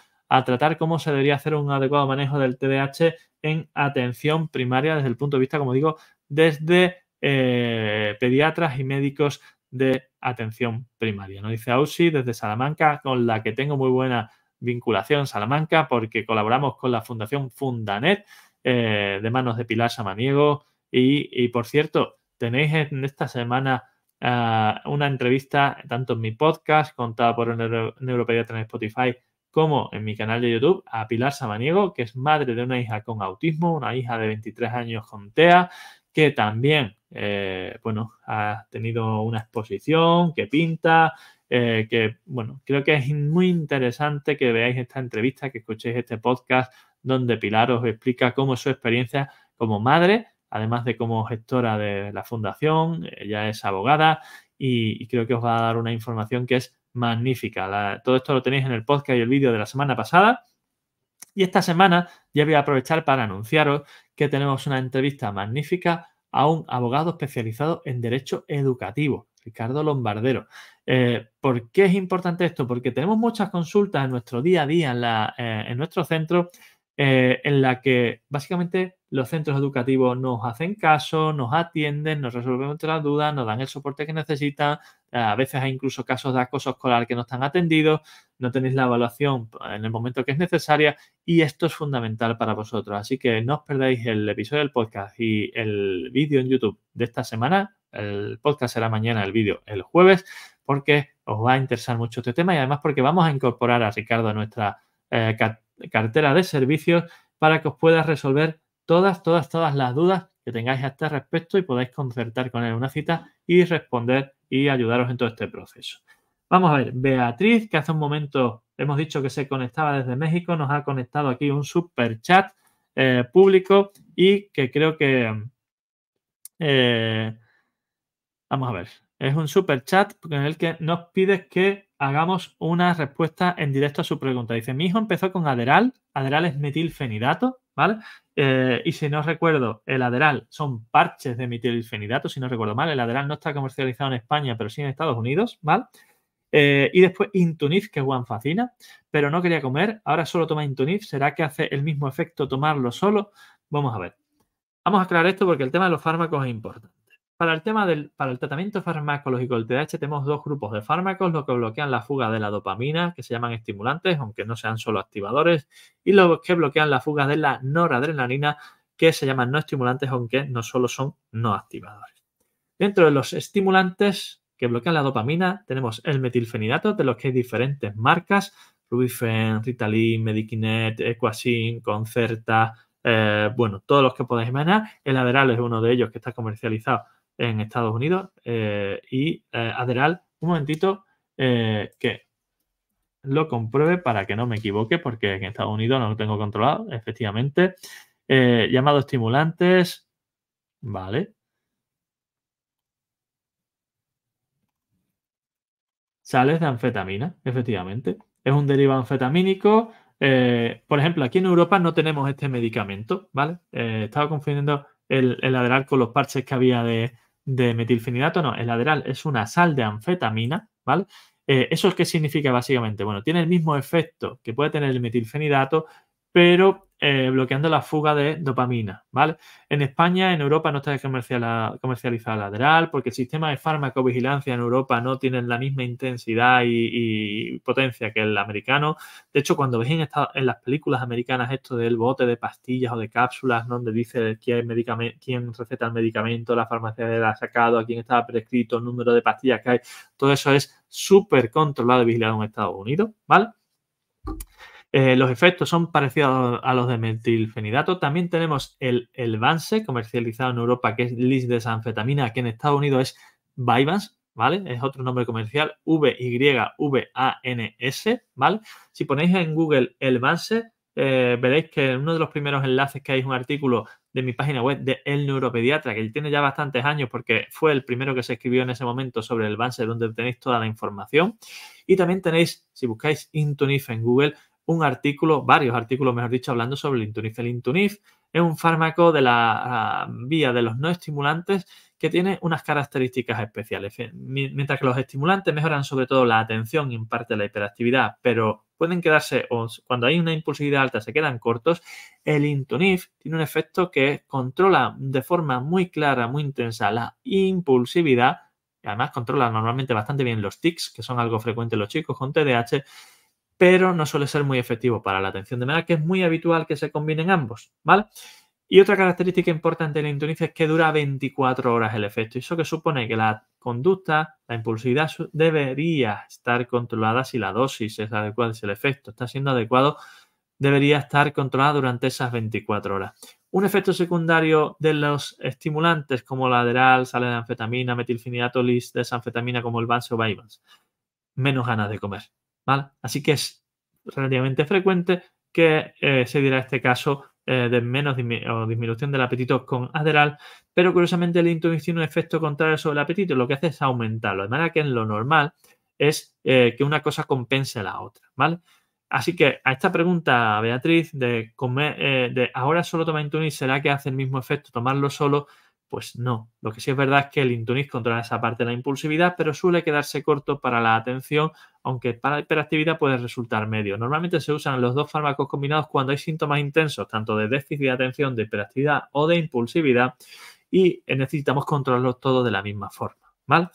tratar cómo se debería hacer un adecuado manejo del TDAH en atención primaria desde el punto de vista, como digo, desde eh, pediatras y médicos de atención primaria. Nos dice Ausi desde Salamanca, con la que tengo muy buena vinculación Salamanca porque colaboramos con la Fundación Fundanet eh, de manos de Pilar Samaniego, y, por cierto, tenéis en esta semana ah, una entrevista, tanto en mi podcast, contada por un neuropediatra en Spotify, como en mi canal de YouTube, a Pilar Samaniego, que es madre de una hija con autismo, una hija de 23 años con TEA, que también, eh, bueno, ha tenido una exposición, que pinta, eh, que, bueno, creo que es muy interesante que veáis esta entrevista, que escuchéis este podcast donde Pilar os explica cómo es su experiencia como madre, además de como gestora de la fundación, ella es abogada y, creo que os va a dar una información que es magnífica. todo esto lo tenéis en el podcast y el vídeo de la semana pasada. Y esta semana ya voy a aprovechar para anunciaros que tenemos una entrevista magnífica a un abogado especializado en derecho educativo, Ricardo Lombardero. Eh, ¿Por qué es importante esto? Porque tenemos muchas consultas en nuestro día a día, en, eh, nuestro centro, eh, en la que básicamente los centros educativos nos hacen caso, nos atienden, nos resuelven las dudas, nos dan el soporte que necesitan. A veces hay incluso casos de acoso escolar que no están atendidos, no tenéis la evaluación en el momento que es necesaria y esto es fundamental para vosotros. Así que no os perdáis el episodio del podcast y el vídeo en YouTube de esta semana. El podcast será mañana, el vídeo el jueves, porque os va a interesar mucho este tema y además porque vamos a incorporar a Ricardo a nuestra eh, cartera de servicios para que os pueda resolver todas, todas, todas las dudas que tengáis a este respecto y podáis concertar con él una cita y responder y ayudaros en todo este proceso. Vamos a ver, Beatriz, que hace un momento hemos dicho que se conectaba desde México, nos ha conectado aquí un super chat eh, público y que creo que... Eh, vamos a ver, es un super chat en el que nos pides que hagamos una respuesta en directo a su pregunta. Dice, mi hijo empezó con aderal, aderal es metilfenidato, ¿vale? Eh, y si no recuerdo, el aderal son parches de metilfenidato, si no recuerdo mal, el aderal no está comercializado en España, pero sí en Estados Unidos, ¿vale? Eh, y después Intuniz, que Juan fascina, pero no quería comer, ahora solo toma Intuniz, ¿será que hace el mismo efecto tomarlo solo? Vamos a ver. Vamos a aclarar esto porque el tema de los fármacos es importante. Para el, tema del, para el tratamiento farmacológico del TDAH tenemos dos grupos de fármacos, los que bloquean la fuga de la dopamina, que se llaman estimulantes, aunque no sean solo activadores, y los que bloquean la fuga de la noradrenalina, que se llaman no estimulantes, aunque no solo son no activadores. Dentro de los estimulantes que bloquean la dopamina tenemos el metilfenidato, de los que hay diferentes marcas, Rubifen, Ritalin, Medikinet, Equasin, Concerta, eh, bueno, todos los que podéis imaginar. El Adderall es uno de ellos que está comercializado en Estados Unidos. Eh, y eh, un momentito, eh, que lo compruebe para que no me equivoque, porque en Estados Unidos no lo tengo controlado, efectivamente. Eh, llamado estimulantes, vale. Sales de anfetamina, efectivamente. Es un derivado anfetamínico. por ejemplo, aquí en Europa no tenemos este medicamento, ¿vale? estaba confundiendo el, el con los parches que había de, de metilfenidato, no, el lateral es una sal de anfetamina, ¿vale? Eh, ¿Eso qué significa básicamente? Bueno, tiene el mismo efecto que puede tener el metilfenidato, pero eh, bloqueando la fuga de dopamina, ¿vale? En España, en Europa no está comercializada, comercializada lateral porque el sistema de farmacovigilancia en Europa no tiene la misma intensidad y, potencia que el americano. De hecho, cuando veis en, las películas americanas esto del bote de pastillas o de cápsulas donde dice quién, receta el medicamento, la farmacia le ha sacado, a quién estaba prescrito, el número de pastillas que hay, todo eso es súper controlado y vigilado en Estados Unidos, ¿vale? Eh, los efectos son parecidos a los de metilfenidato. También tenemos el, el comercializado en Europa, que es lis Sanfetamina, que en Estados Unidos es Vyvanse, ¿vale? Es otro nombre comercial, V-Y-V-A-N-S, ¿vale? Si ponéis en Google el Vance, eh, veréis que en uno de los primeros enlaces que hay es un artículo de mi página web de El Neuropediatra, que él tiene ya bastantes años porque fue el primero que se escribió en ese momento sobre el Vance, donde tenéis toda la información. Y también tenéis, si buscáis Intunif en Google, un artículo, varios artículos, mejor dicho, hablando sobre el Intunif. El Intunif es un fármaco de la ah, vía de los no estimulantes que tiene unas características especiales. Eh, mientras que los estimulantes mejoran sobre todo la atención y en parte la hiperactividad, pero pueden quedarse, cuando hay una impulsividad alta, se quedan cortos, el Intunif tiene un efecto que controla de forma muy clara, muy intensa la impulsividad, y además controla normalmente bastante bien los tics, que son algo en los chicos con TDAH, pero no suele ser muy efectivo para la atención. De manera que es muy habitual que se combinen ambos, ¿vale? Y otra característica importante de la intonicia es que dura 24 horas el efecto. Y eso que supone que la conducta, la impulsividad debería estar controlada si la dosis es adecuada, si el efecto está siendo adecuado, debería estar controlada durante esas 24 horas. Un efecto secundario de los estimulantes como la DERAL, sale de anfetamina, metilfinidatolis, desanfetamina como el Vance o Menos ganas de comer. Así que es relativamente frecuente que eh, se diera este caso eh, de menos o disminución del apetito con Adderall, pero curiosamente el intuición tiene un efecto contrario sobre el apetito, lo que hace es aumentarlo, de manera que en lo normal es eh, que una cosa compense la otra, ¿vale? Así que a esta pregunta, Beatriz, de, comer, de ahora solo tomar intuición, ¿será que hace el mismo efecto tomarlo solo? Pues no. Lo que sí es verdad es que el Intunis controla esa parte de la impulsividad, pero suele quedarse corto para la atención, aunque para la hiperactividad puede resultar medio. Normalmente se usan los dos fármacos combinados cuando hay síntomas intensos, tanto de déficit de atención, de hiperactividad o de impulsividad, y eh, necesitamos controlarlos todos de la misma forma.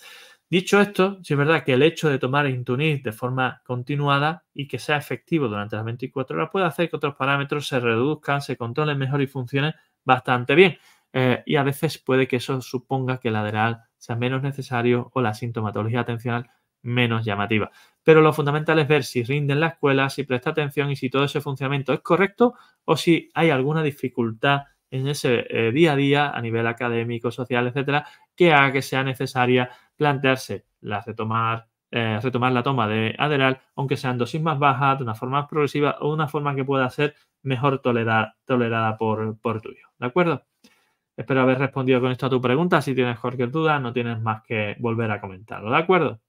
Dicho esto, sí es verdad que el hecho de tomar Intunis de forma continuada y que sea efectivo durante las 24 horas puede hacer que otros parámetros se reduzcan, se controlen mejor y funcionen bastante bien. Eh, y a veces puede que eso suponga que el aderal sea menos necesario o la sintomatología atencional menos llamativa. Pero lo fundamental es ver si rinde en la escuela, si presta atención y si todo ese funcionamiento es correcto o si hay alguna dificultad en ese eh, día a día a nivel académico, social, etcétera, que haga que sea necesaria plantearse la retomar, eh, retomar la toma de Aderal, aunque sean dosis más bajas, de una forma más progresiva o de una forma que pueda ser mejor tolerada, tolerada por tuyo. ¿De acuerdo? Espero haber respondido con esto a tu pregunta. Si tienes cualquier duda, no tienes más que volver a comentarlo, ¿de acuerdo?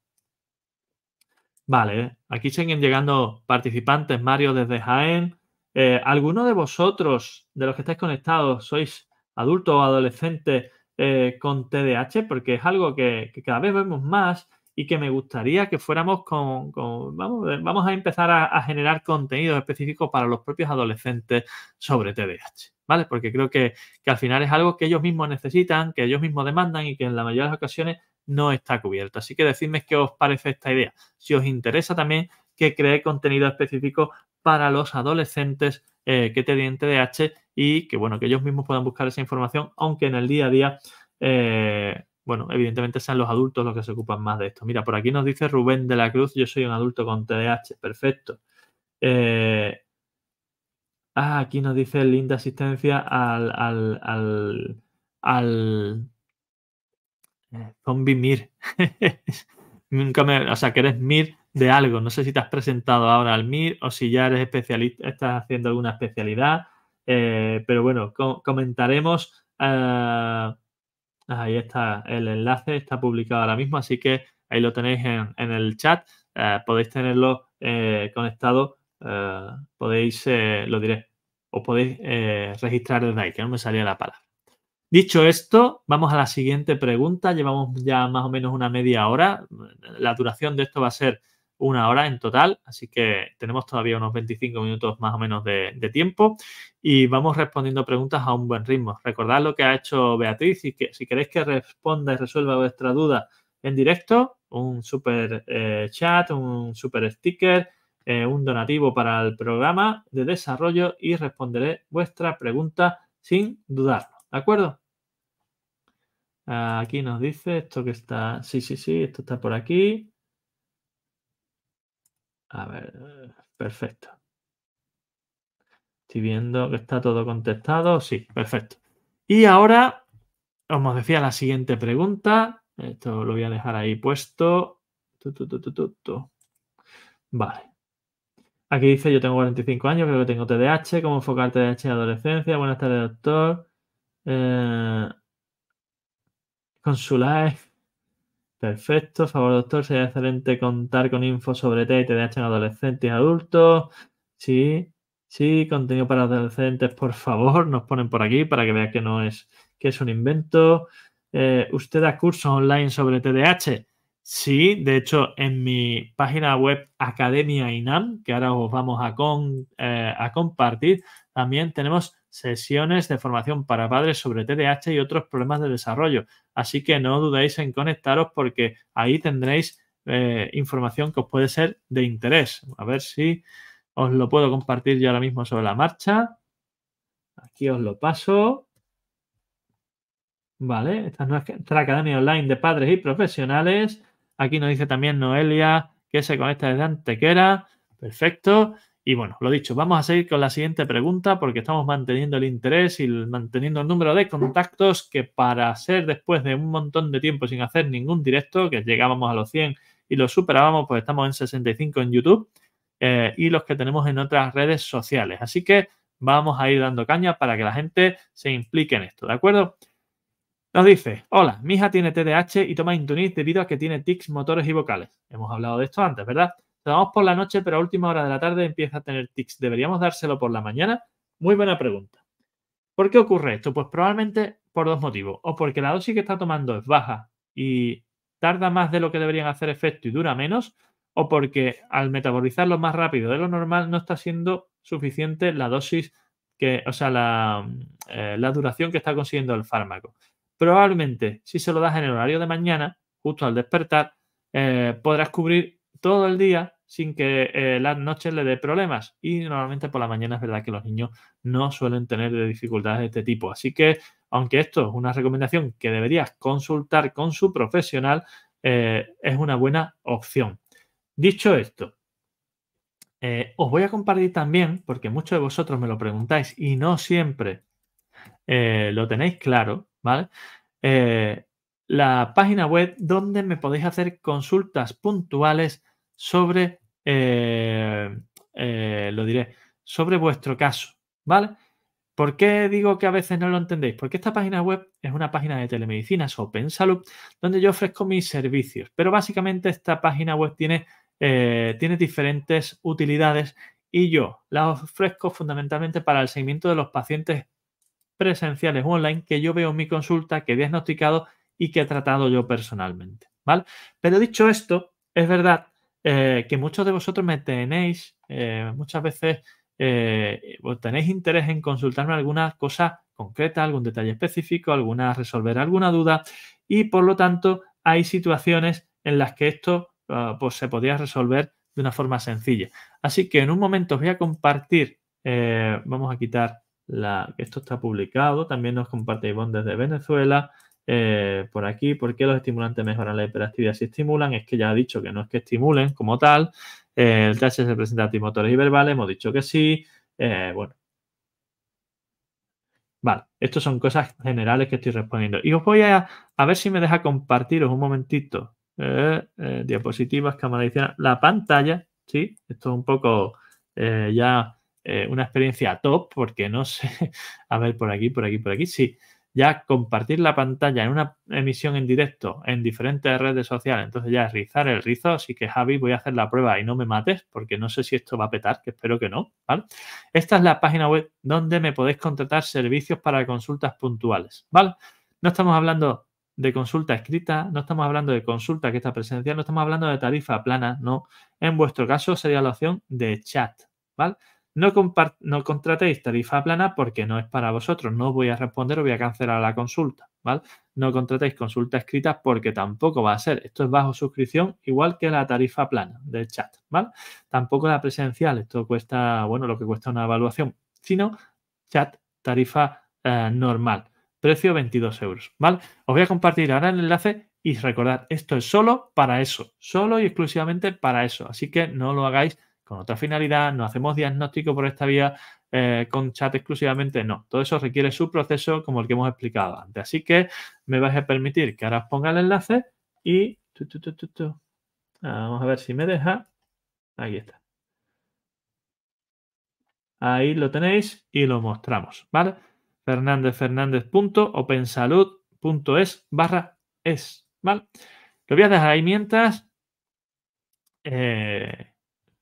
Vale, aquí siguen llegando participantes, Mario desde Jaén. Eh, ¿Alguno de vosotros, de los que estáis conectados, sois adulto o adolescente eh, con TDAH? Porque es algo que, que, cada vez vemos más y que me gustaría que fuéramos con, vamos, a empezar a, generar contenido específico para los propios adolescentes sobre TDAH, ¿vale? Porque creo que, al final es algo que ellos mismos necesitan, que ellos mismos demandan y que en la mayoría de las ocasiones no está cubierto. Así que decidme qué os parece esta idea. Si os interesa también que cree contenido específico para los adolescentes eh, que tienen TDAH y que, bueno, que ellos mismos puedan buscar esa información, aunque en el día a día... Eh, bueno, evidentemente sean los adultos los que se ocupan más de esto. Mira, por aquí nos dice Rubén de la Cruz, yo soy un adulto con TDAH, perfecto. Eh, ah, aquí nos dice linda asistencia al, al, al, eh, zombie Mir. (laughs) Nunca me, o sea, que eres Mir de algo. No sé si te has presentado ahora al MIR o si ya eres especialista, estás haciendo alguna especialidad. Eh, pero bueno, comentaremos Ahí está el enlace, está publicado ahora mismo, así que ahí lo tenéis en, el chat. Eh, podéis tenerlo eh, conectado, eh, podéis, lo diré, os podéis registrar desde ahí, que no me salía la palabra. Dicho esto, vamos a la siguiente pregunta. Llevamos ya más o menos una media hora. La duración de esto va a ser una hora en total, así que tenemos todavía unos 25 minutos más o menos de, tiempo y vamos respondiendo preguntas a un buen ritmo. Recordad lo que ha hecho Beatriz y que si queréis que responda y resuelva vuestra duda en directo, un super eh, chat, un super sticker, eh, un donativo para el programa de desarrollo y responderé vuestra pregunta sin dudarlo, ¿de acuerdo? Aquí nos dice esto que está, sí, sí, sí, esto está por aquí. A ver, perfecto. Estoy viendo que está todo contestado. Sí, perfecto. Y ahora, como os decía, la siguiente pregunta. Esto lo voy a dejar ahí puesto. vale. Aquí dice, yo tengo 45 años, creo que tengo TDAH. ¿Cómo enfocar TDAH en adolescencia? Buenas tardes, doctor. Eh, consular Perfecto, favor doctor, sería excelente contar con info sobre T y TDAH en adolescentes y adultos. Sí, sí, contenido para adolescentes, por favor, nos ponen por aquí para que vea que no es, que es un invento. Eh, ¿Usted da cursos online sobre TDAH? Sí, de hecho, en mi página web Academia INAM, que ahora os vamos a, eh, a compartir, también tenemos sesiones de formación para padres sobre TDAH y otros problemas de desarrollo. Así que no dudéis en conectaros porque ahí tendréis eh, información que os puede ser de interés. A ver si os lo puedo compartir yo ahora mismo sobre la marcha. Aquí os lo paso. Vale, esta es nuestra academia online de padres y profesionales. Aquí nos dice también Noelia que se conecta desde Antequera. Perfecto. Y bueno, lo dicho, vamos a seguir con la siguiente pregunta porque estamos manteniendo el interés y manteniendo el número de contactos que para ser después de un montón de tiempo sin hacer ningún directo, que llegábamos a los 100 y los superábamos, pues estamos en 65 en YouTube eh, y los que tenemos en otras redes sociales. Así que vamos a ir dando caña para que la gente se implique en esto, ¿de acuerdo? Nos dice, hola, mi hija tiene TDAH y toma Intunit debido a que tiene tics motores y vocales. Hemos hablado de esto antes, ¿verdad? Lo por la noche, pero a última hora de la tarde empieza a tener tics. ¿Deberíamos dárselo por la mañana? Muy buena pregunta. ¿Por qué ocurre esto? Pues probablemente por dos motivos. O porque la dosis que está tomando es baja y tarda más de lo que deberían hacer efecto y dura menos, o porque al metabolizarlo más rápido de lo normal no está siendo suficiente la dosis que, o sea, eh, la, duración que está consiguiendo el fármaco. Probablemente, si se lo das en el horario de mañana, justo al despertar, eh, podrás cubrir todo el día sin que eh, las noches le dé problemas. Y normalmente por la mañana es verdad que los niños no suelen tener dificultades de este tipo. Así que, aunque esto es una recomendación que deberías consultar con su profesional, eh, es una buena opción. Dicho esto, eh, os voy a compartir también, porque muchos de vosotros me lo preguntáis y no siempre lo tenéis claro, ¿vale? la página web donde me podéis hacer consultas puntuales sobre, eh, eh, lo diré, sobre vuestro caso, ¿vale? ¿Por qué digo que a veces no lo entendéis? Porque esta página web es una página de telemedicina, es Open Salud, donde yo ofrezco mis servicios. Pero básicamente esta página web tiene, eh, tiene diferentes utilidades y yo las ofrezco fundamentalmente para el seguimiento de los pacientes presenciales online que yo veo en mi consulta, que he diagnosticado y que he tratado yo personalmente. ¿Vale? Pero dicho esto, es verdad eh, que muchos de vosotros me tenéis, eh, muchas veces eh, tenéis interés en consultarme alguna cosa concreta, algún detalle específico, alguna resolver alguna duda y por lo tanto hay situaciones en las que esto ah, pues se podría resolver de una forma sencilla. Así que en un momento os voy a compartir, vamos a quitar la, esto está publicado, también nos comparte Ivonne desde Venezuela, eh, por aquí, porque los estimulantes mejoran la hiperactividad? Si estimulan, es que ya ha dicho que no es que estimulen como tal. Eh, el TH se presenta a motores y verbales, hemos dicho que sí. Eh, bueno. Vale, estas son cosas generales que estoy respondiendo. Y os voy a, a ver si me deja compartiros un momentito. diapositivas, cámara adicional, la pantalla, ¿sí? Esto es un poco ya una experiencia top, porque no sé. (laughs) a ver, por aquí, por aquí, por aquí, sí ya compartir la pantalla en una emisión en directo en diferentes redes sociales, entonces ya es rizar el rizo, así que Javi voy a hacer la prueba y no me mates porque no sé si esto va a petar, que espero que no, ¿vale? Esta es la página web donde me podéis contratar servicios para consultas puntuales, ¿vale? No estamos hablando de consulta escrita, no estamos hablando de consulta que está presencial, no estamos hablando de tarifa plana, no. En vuestro caso sería la opción de chat, ¿vale? No, no contratéis tarifa plana porque no es para vosotros. No voy a responder, o voy a cancelar la consulta. ¿vale? No contratéis consulta escrita porque tampoco va a ser. Esto es bajo suscripción, igual que la tarifa plana del chat. ¿vale? Tampoco la presencial. Esto cuesta, bueno, lo que cuesta una evaluación, sino chat tarifa eh, normal. Precio 22 euros. ¿vale? Os voy a compartir ahora el enlace y recordad, esto es solo para eso, solo y exclusivamente para eso. Así que no lo hagáis con otra finalidad, no hacemos diagnóstico por esta vía eh, con chat exclusivamente, no. Todo eso requiere su proceso como el que hemos explicado antes. Así que me vais a permitir que ahora ponga el enlace y... Ah, vamos a ver si me deja. Ahí está. Ahí lo tenéis y lo mostramos, ¿vale? fernandezfernández.opensalud.es barra es, ¿vale? Lo voy a dejar ahí mientras... Eh,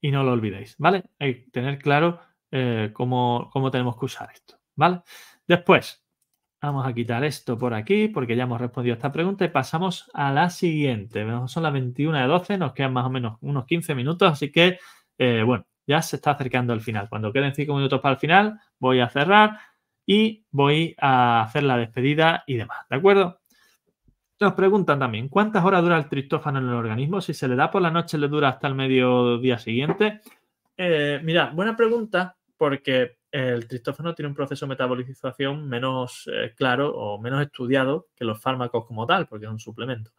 y no lo olvidéis, ¿vale? Hay que tener claro eh, cómo, tenemos que usar esto, ¿vale? Después, Vamos a quitar esto por aquí porque ya hemos respondido a esta pregunta y pasamos a la siguiente. Son las 21 de 12, nos quedan más o menos unos 15 minutos, así que, eh, bueno, ya se está acercando el final. Cuando queden 5 minutos para el final, voy a cerrar y voy a hacer la despedida y demás, ¿de acuerdo? Nos preguntan también, ¿cuántas horas dura el tristófano en el organismo? Si se le da por la noche, ¿le dura hasta el medio día siguiente? Eh, mira, buena pregunta, porque el tristófano tiene un proceso de metabolización menos eh, claro o menos estudiado que los fármacos como tal, porque es un suplemento.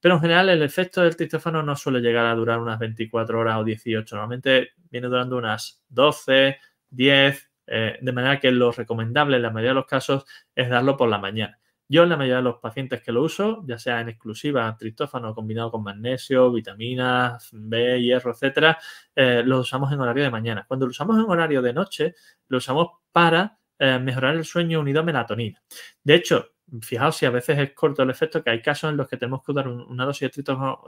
Pero en general el efecto del tristófano no suele llegar a durar unas 24 horas o 18, normalmente viene durando unas 12, 10, eh, de manera que lo recomendable en la mayoría de los casos es darlo por la mañana. Yo en la mayoría de los pacientes que lo uso, ya sea en exclusiva, tristófano combinado con magnesio, vitaminas, B, hierro, etcétera, eh, lo usamos en horario de mañana. Cuando lo usamos en horario de noche, lo usamos para eh, mejorar el sueño unido a melatonina. De hecho, fijaos si a veces es corto el efecto, que hay casos en los que tenemos que dar una dosis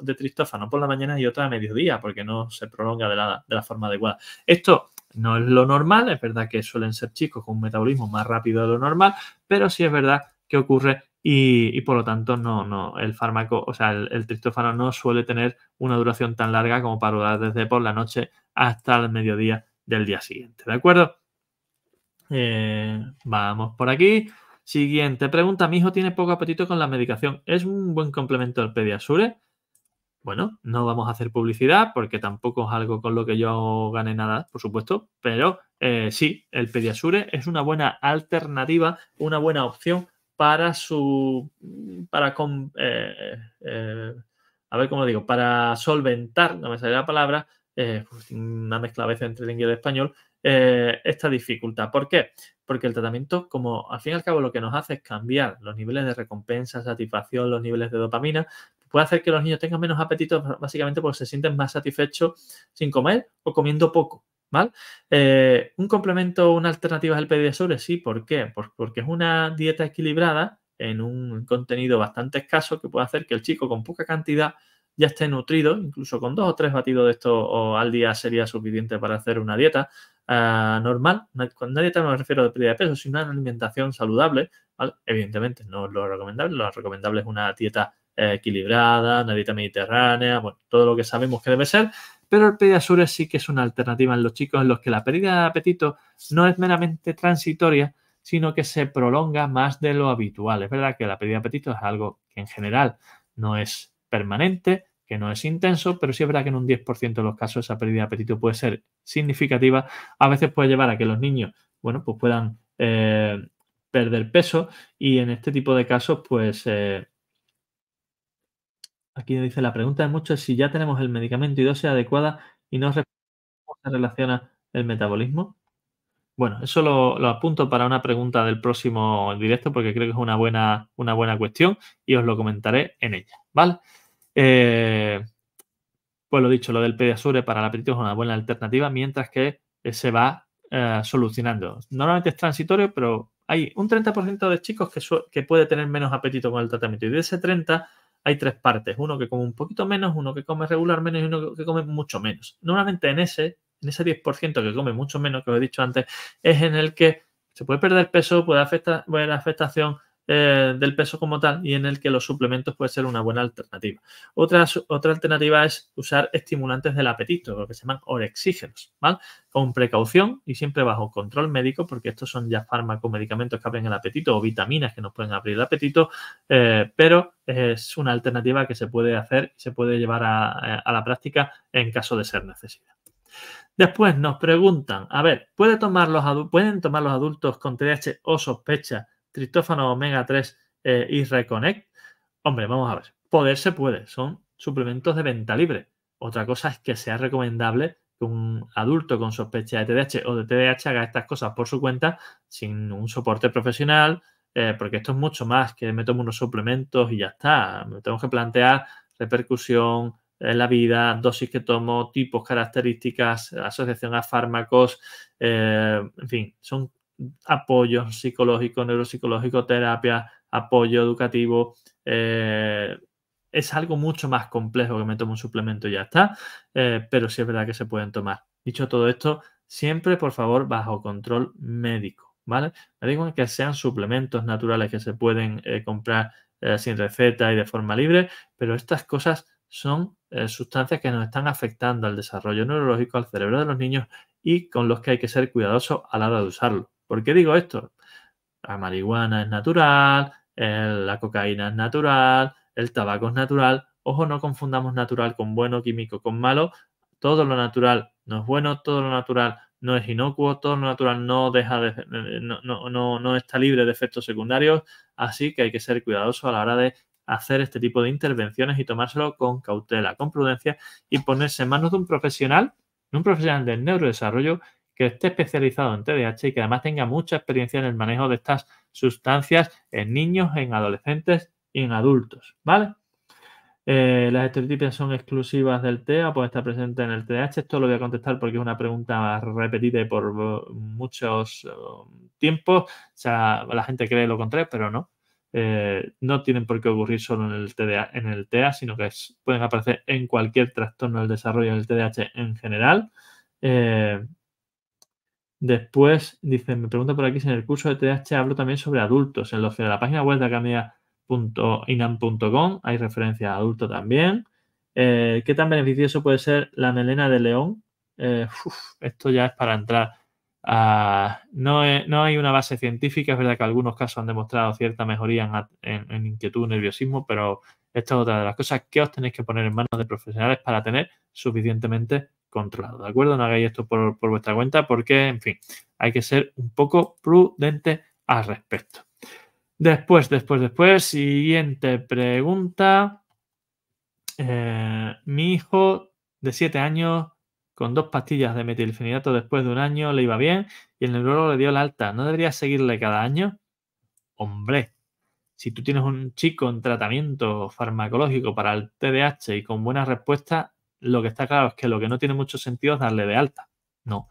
de tristófano por la mañana y otra a mediodía, porque no se prolonga de la, de la forma adecuada. Esto no es lo normal, es verdad que suelen ser chicos con un metabolismo más rápido de lo normal, pero sí es verdad ocurre y, por lo tanto no, el fármaco, o sea, el, tristófano no suele tener una duración tan larga como para durar desde por la noche hasta el mediodía del día siguiente, ¿de acuerdo? Eh, vamos por aquí. Siguiente pregunta, mi hijo tiene poco apetito con la medicación, ¿es un buen complemento al pediasure? Bueno, no vamos a hacer publicidad porque tampoco es algo con lo que yo gane nada, por supuesto, pero eh, sí, el pediasure es una buena alternativa, una buena opción para su, para, eh, eh, a ver cómo digo, para solventar, no me sale la palabra, eh, pues, una mezcla a veces entre el y español, esta dificultad. ¿Por qué? Porque el tratamiento, como al fin y al cabo lo que nos hace es cambiar los niveles de recompensa, satisfacción, los niveles de dopamina, puede hacer que los niños tengan menos apetito básicamente porque se sienten más satisfechos sin comer o comiendo poco. ¿Vale? Eh, ¿Un complemento, o una alternativa es el sobre Sí, ¿por qué? porque es una dieta equilibrada en un contenido bastante escaso que puede hacer que el chico con poca cantidad ya esté nutrido, incluso con dos o tres batidos de esto al día sería suficiente para hacer una dieta ah, normal. Con dieta no me refiero de pérdida de peso, sino una alimentación saludable, Evidentemente no es lo recomendable, lo recomendable es una dieta eh, equilibrada, una dieta mediterránea, bueno, todo lo que sabemos que debe ser, pero el pediasure sí que es una alternativa en los chicos en los que la pérdida de apetito no es meramente transitoria, sino que se prolonga más de lo habitual. Es verdad que la pérdida de apetito es algo que en general no es permanente, que no es intenso, pero sí es verdad que en un 10% de los casos esa pérdida de apetito puede ser significativa. A veces puede llevar a que los niños, bueno, pues puedan eh, perder peso y en este tipo de casos, pues eh, Aquí dice, la pregunta de muchos si ya tenemos el medicamento y dosis adecuada y no se relaciona el metabolismo. Bueno, eso lo, apunto para una pregunta del próximo directo porque creo que es una buena, una buena cuestión y os lo comentaré en ella, ¿vale? Eh, pues lo dicho, lo del pediasure para el apetito es una buena alternativa mientras que eh, se va eh, solucionando. Normalmente es transitorio, pero hay un 30% de chicos que puede tener menos apetito con el tratamiento y de ese 30% hay tres partes, uno que come un poquito menos, uno que come regular menos y uno que come mucho menos. Normalmente en ese, en ese 10% que come mucho menos, que os he dicho antes, es en el que se puede perder peso, puede afectar, puede haber afectación eh, del peso como tal y en el que los suplementos puede ser una buena alternativa. Otra, otra alternativa es usar estimulantes del apetito, lo que se llaman orexígenos, ¿vale? Con precaución y siempre bajo control médico, porque estos son ya fármacos, medicamentos que abren el apetito o vitaminas que nos pueden abrir el apetito, eh, pero es una alternativa que se puede hacer y se puede llevar a, la práctica en caso de ser necesidad. Después nos preguntan, a ver, ¿pueden tomar los adultos con TH o sospecha Tristófano, omega 3 eh, y Reconnect. Hombre, vamos a ver. Poder se puede, son suplementos de venta libre. Otra cosa es que sea recomendable que un adulto con sospecha de TDAH o de TDAH haga estas cosas por su cuenta sin un soporte profesional, eh, porque esto es mucho más que me tomo unos suplementos y ya está. Me tengo que plantear repercusión en la vida, dosis que tomo, tipos, características, asociación a fármacos, eh, en fin, son apoyo psicológico, neuropsicológico, terapia, apoyo educativo. Eh, es algo mucho más complejo que me tomo un suplemento y ya está, eh, pero sí es verdad que se pueden tomar. Dicho todo esto, siempre por favor bajo control médico, ¿vale? Me digo que sean suplementos naturales que se pueden eh, comprar sin receta y de forma libre, pero estas cosas son sustancias que nos están afectando al desarrollo neurológico, al cerebro de los niños y con los que hay que ser cuidadosos a la hora de usarlo. ¿Por qué digo esto? La marihuana es natural, la cocaína es natural, el tabaco es natural. Ojo, no confundamos natural con bueno, químico con malo. Todo lo natural no es bueno, todo lo natural no es inocuo, todo lo natural no, deja de, no, no, está libre de efectos secundarios, así que hay que ser cuidadoso a la hora de hacer este tipo de intervenciones y tomárselo con cautela, con prudencia y ponerse en manos de un profesional, de un profesional del neurodesarrollo que esté especializado en TDAH y que además tenga mucha experiencia en el manejo de estas sustancias en niños, en adolescentes y en adultos, ¿vale? Eh, las estereotipias son exclusivas del TEA, pues está presente en el TDAH. Esto lo voy a contestar porque es una pregunta repetida por eh, muchos eh, tiempos. O sea, la gente cree lo contrario, pero no. no tienen por qué ocurrir solo en el, TDA, en el TEA, sino que pueden aparecer en cualquier trastorno del desarrollo del TDAH en general. Después, dice, me pregunta por aquí si en el curso de TH hablo también sobre adultos. En, los, la página web de academia.inam.com hay referencia a adulto también. Eh, ¿Qué tan beneficioso puede ser la melena de león? Eh, esto ya es para entrar. no, no, hay una base científica, es verdad que algunos casos han demostrado cierta mejoría en, en, inquietud, nerviosismo, pero esta es otra de las cosas que os tenéis que poner en manos de profesionales para tener suficientemente controlado. ¿De acuerdo? No hagáis esto por, vuestra cuenta porque, en fin, hay que ser un poco prudente al respecto. Después, después, después, siguiente pregunta. Eh, mi hijo de 7 años con dos pastillas de metilfenidato después de un año le iba bien y el neurólogo le dio la alta. ¿No debería seguirle cada año? Hombre, si tú tienes un chico en tratamiento farmacológico para el TDAH y con buena respuesta, lo que está claro es que lo que no tiene mucho sentido es darle de alta. No.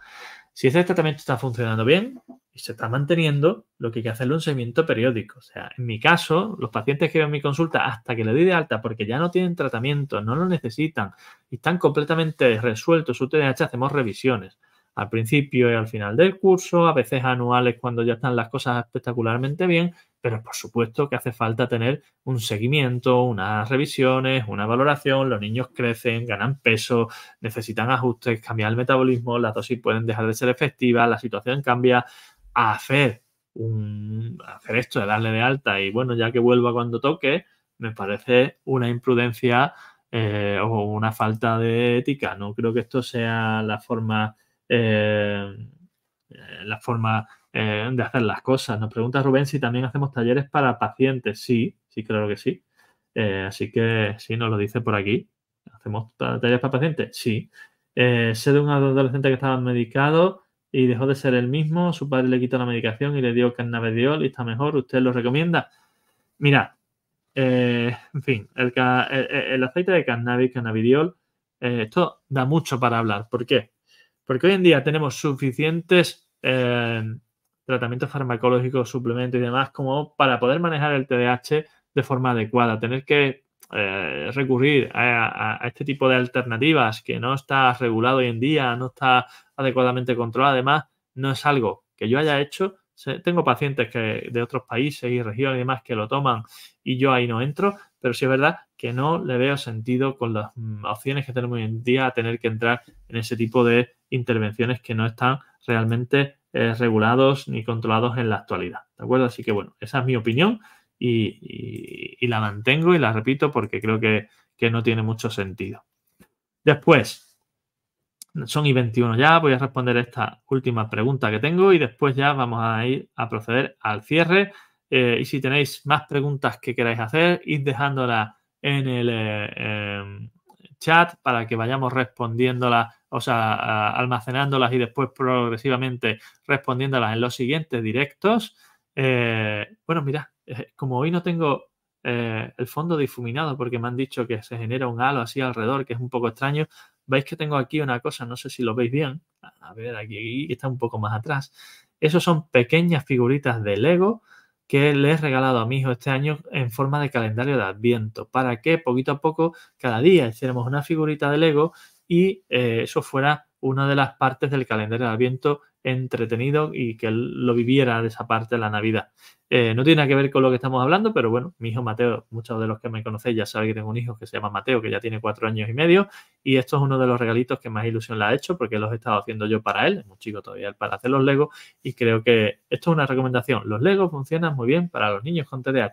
Si ese tratamiento está funcionando bien y se está manteniendo, lo que hay que hacer es un seguimiento periódico. O sea, en mi caso, los pacientes que ven mi consulta hasta que le doy de alta porque ya no tienen tratamiento, no lo necesitan y están completamente resueltos su TDAH, hacemos revisiones. Al principio y al final del curso, a veces anuales cuando ya están las cosas espectacularmente bien pero por supuesto que hace falta tener un seguimiento, unas revisiones, una valoración, los niños crecen, ganan peso, necesitan ajustes, cambiar el metabolismo, las dosis pueden dejar de ser efectivas, la situación cambia. hacer, un, hacer esto de darle de alta y bueno, ya que vuelva cuando toque, me parece una imprudencia eh, o una falta de ética. No creo que esto sea la forma, eh, eh, la forma eh, de hacer las cosas. Nos pregunta Rubén si también hacemos talleres para pacientes. Sí, sí, claro que sí. Eh, así que sí, nos lo dice por aquí. ¿Hacemos talleres para pacientes? Sí. Eh, sé de un adolescente que estaba medicado y dejó de ser el mismo. Su padre le quitó la medicación y le dio cannabidiol y está mejor. ¿Usted lo recomienda? Mira, en fin, el, aceite de cannabis, cannabidiol, esto da mucho para hablar. ¿Por qué? Porque hoy en día tenemos suficientes tratamientos farmacológicos, suplementos y demás, como para poder manejar el TDAH de forma adecuada, tener que eh, recurrir a, este tipo de alternativas que no está regulado hoy en día, no está adecuadamente controlado, además, no es algo que yo haya hecho. Tengo pacientes que de otros países y regiones y demás que lo toman y yo ahí no entro, pero sí es verdad que no le veo sentido con las mm, opciones que tenemos hoy en día a tener que entrar en ese tipo de intervenciones que no están realmente eh, regulados ni controlados en la actualidad. ¿De acuerdo? Así que bueno, esa es mi opinión y, la mantengo y la repito porque creo que, no tiene mucho sentido. Después, son y 21 ya, voy a responder esta última pregunta que tengo y después ya vamos a ir a proceder al cierre. Eh, y si tenéis más preguntas que queráis hacer, id dejándolas en el eh, em, chat para que vayamos respondiéndolas o sea, almacenándolas y después progresivamente respondiéndolas en los siguientes directos. Eh, bueno, mira, eh, como hoy no tengo eh, el fondo difuminado porque me han dicho que se genera un halo así alrededor, que es un poco extraño, veis que tengo aquí una cosa, no sé si lo veis bien, a ver, aquí, está un poco más atrás. Esos son pequeñas figuritas de Lego que le he regalado a mi hijo este año en forma de calendario de adviento, para que poquito a poco, cada día, hiciéramos una figurita de Lego y eh, eso fuera una de las partes del calendario de Adviento entretenido y que él lo viviera de esa parte de la Navidad. Eh, no tiene que ver con lo que estamos hablando, pero bueno, mi hijo Mateo, muchos de los que me conocéis ya saben que tengo un hijo que se llama Mateo, que ya tiene cuatro años y medio, y esto es uno de los regalitos que más ilusión le ha hecho porque los he estado haciendo yo para él, es un chico todavía para hacer los Legos, y creo que esto es una recomendación. Los Legos funcionan muy bien para los niños con TDAH.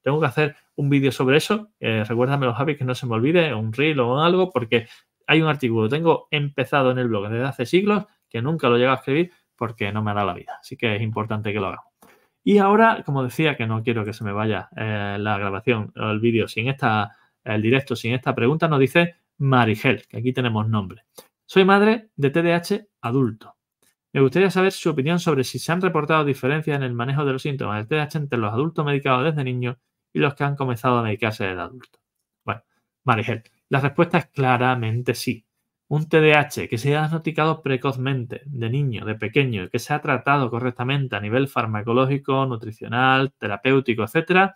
Tengo que hacer un vídeo sobre eso. Eh, recuérdame los Javi que no se me olvide, un reel o algo, porque hay un artículo, que tengo empezado en el blog desde hace siglos, que nunca lo llego a escribir porque no me da la vida. Así que es importante que lo hagamos. Y ahora, como decía, que no quiero que se me vaya eh, la grabación o el vídeo sin esta, el directo sin esta pregunta, nos dice Marigel, que aquí tenemos nombre. Soy madre de TDAH adulto. Me gustaría saber su opinión sobre si se han reportado diferencias en el manejo de los síntomas del TDAH entre los adultos medicados desde niños y los que han comenzado a medicarse desde adulto. Bueno, Marigel, la respuesta es claramente sí. Un TDAH que se ha diagnosticado precozmente, de niño, de pequeño, que se ha tratado correctamente a nivel farmacológico, nutricional, terapéutico, etc.,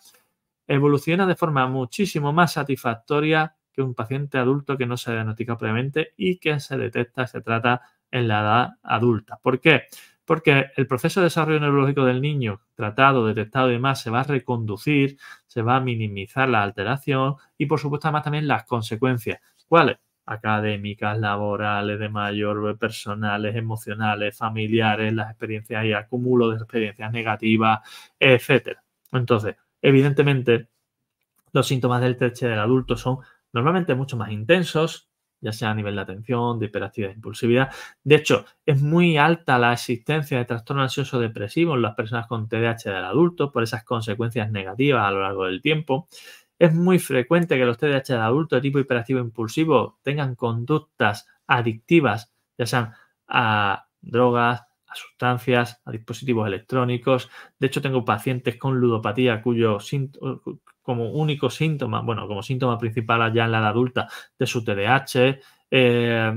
evoluciona de forma muchísimo más satisfactoria que un paciente adulto que no se ha diagnosticado previamente y que se detecta, se trata en la edad adulta. ¿Por qué? Porque el proceso de desarrollo neurológico del niño, tratado, detectado y demás, se va a reconducir, se va a minimizar la alteración y por supuesto además también las consecuencias. ¿Cuáles? académicas, laborales, de mayor, personales, emocionales, familiares, las experiencias y acúmulo de experiencias negativas, etcétera. Entonces, evidentemente, los síntomas del TH del adulto son normalmente mucho más intensos, ya sea a nivel de atención, de hiperactividad, de impulsividad. De hecho, es muy alta la existencia de trastorno ansioso depresivo en las personas con TDAH del adulto por esas consecuencias negativas a lo largo del tiempo. Es muy frecuente que los TDAH del adulto de tipo hiperactivo e impulsivo tengan conductas adictivas, ya sean a drogas, a sustancias, a dispositivos electrónicos. De hecho, tengo pacientes con ludopatía cuyo, como único síntoma, bueno, como síntoma principal allá en la edad adulta de su TDAH, eh,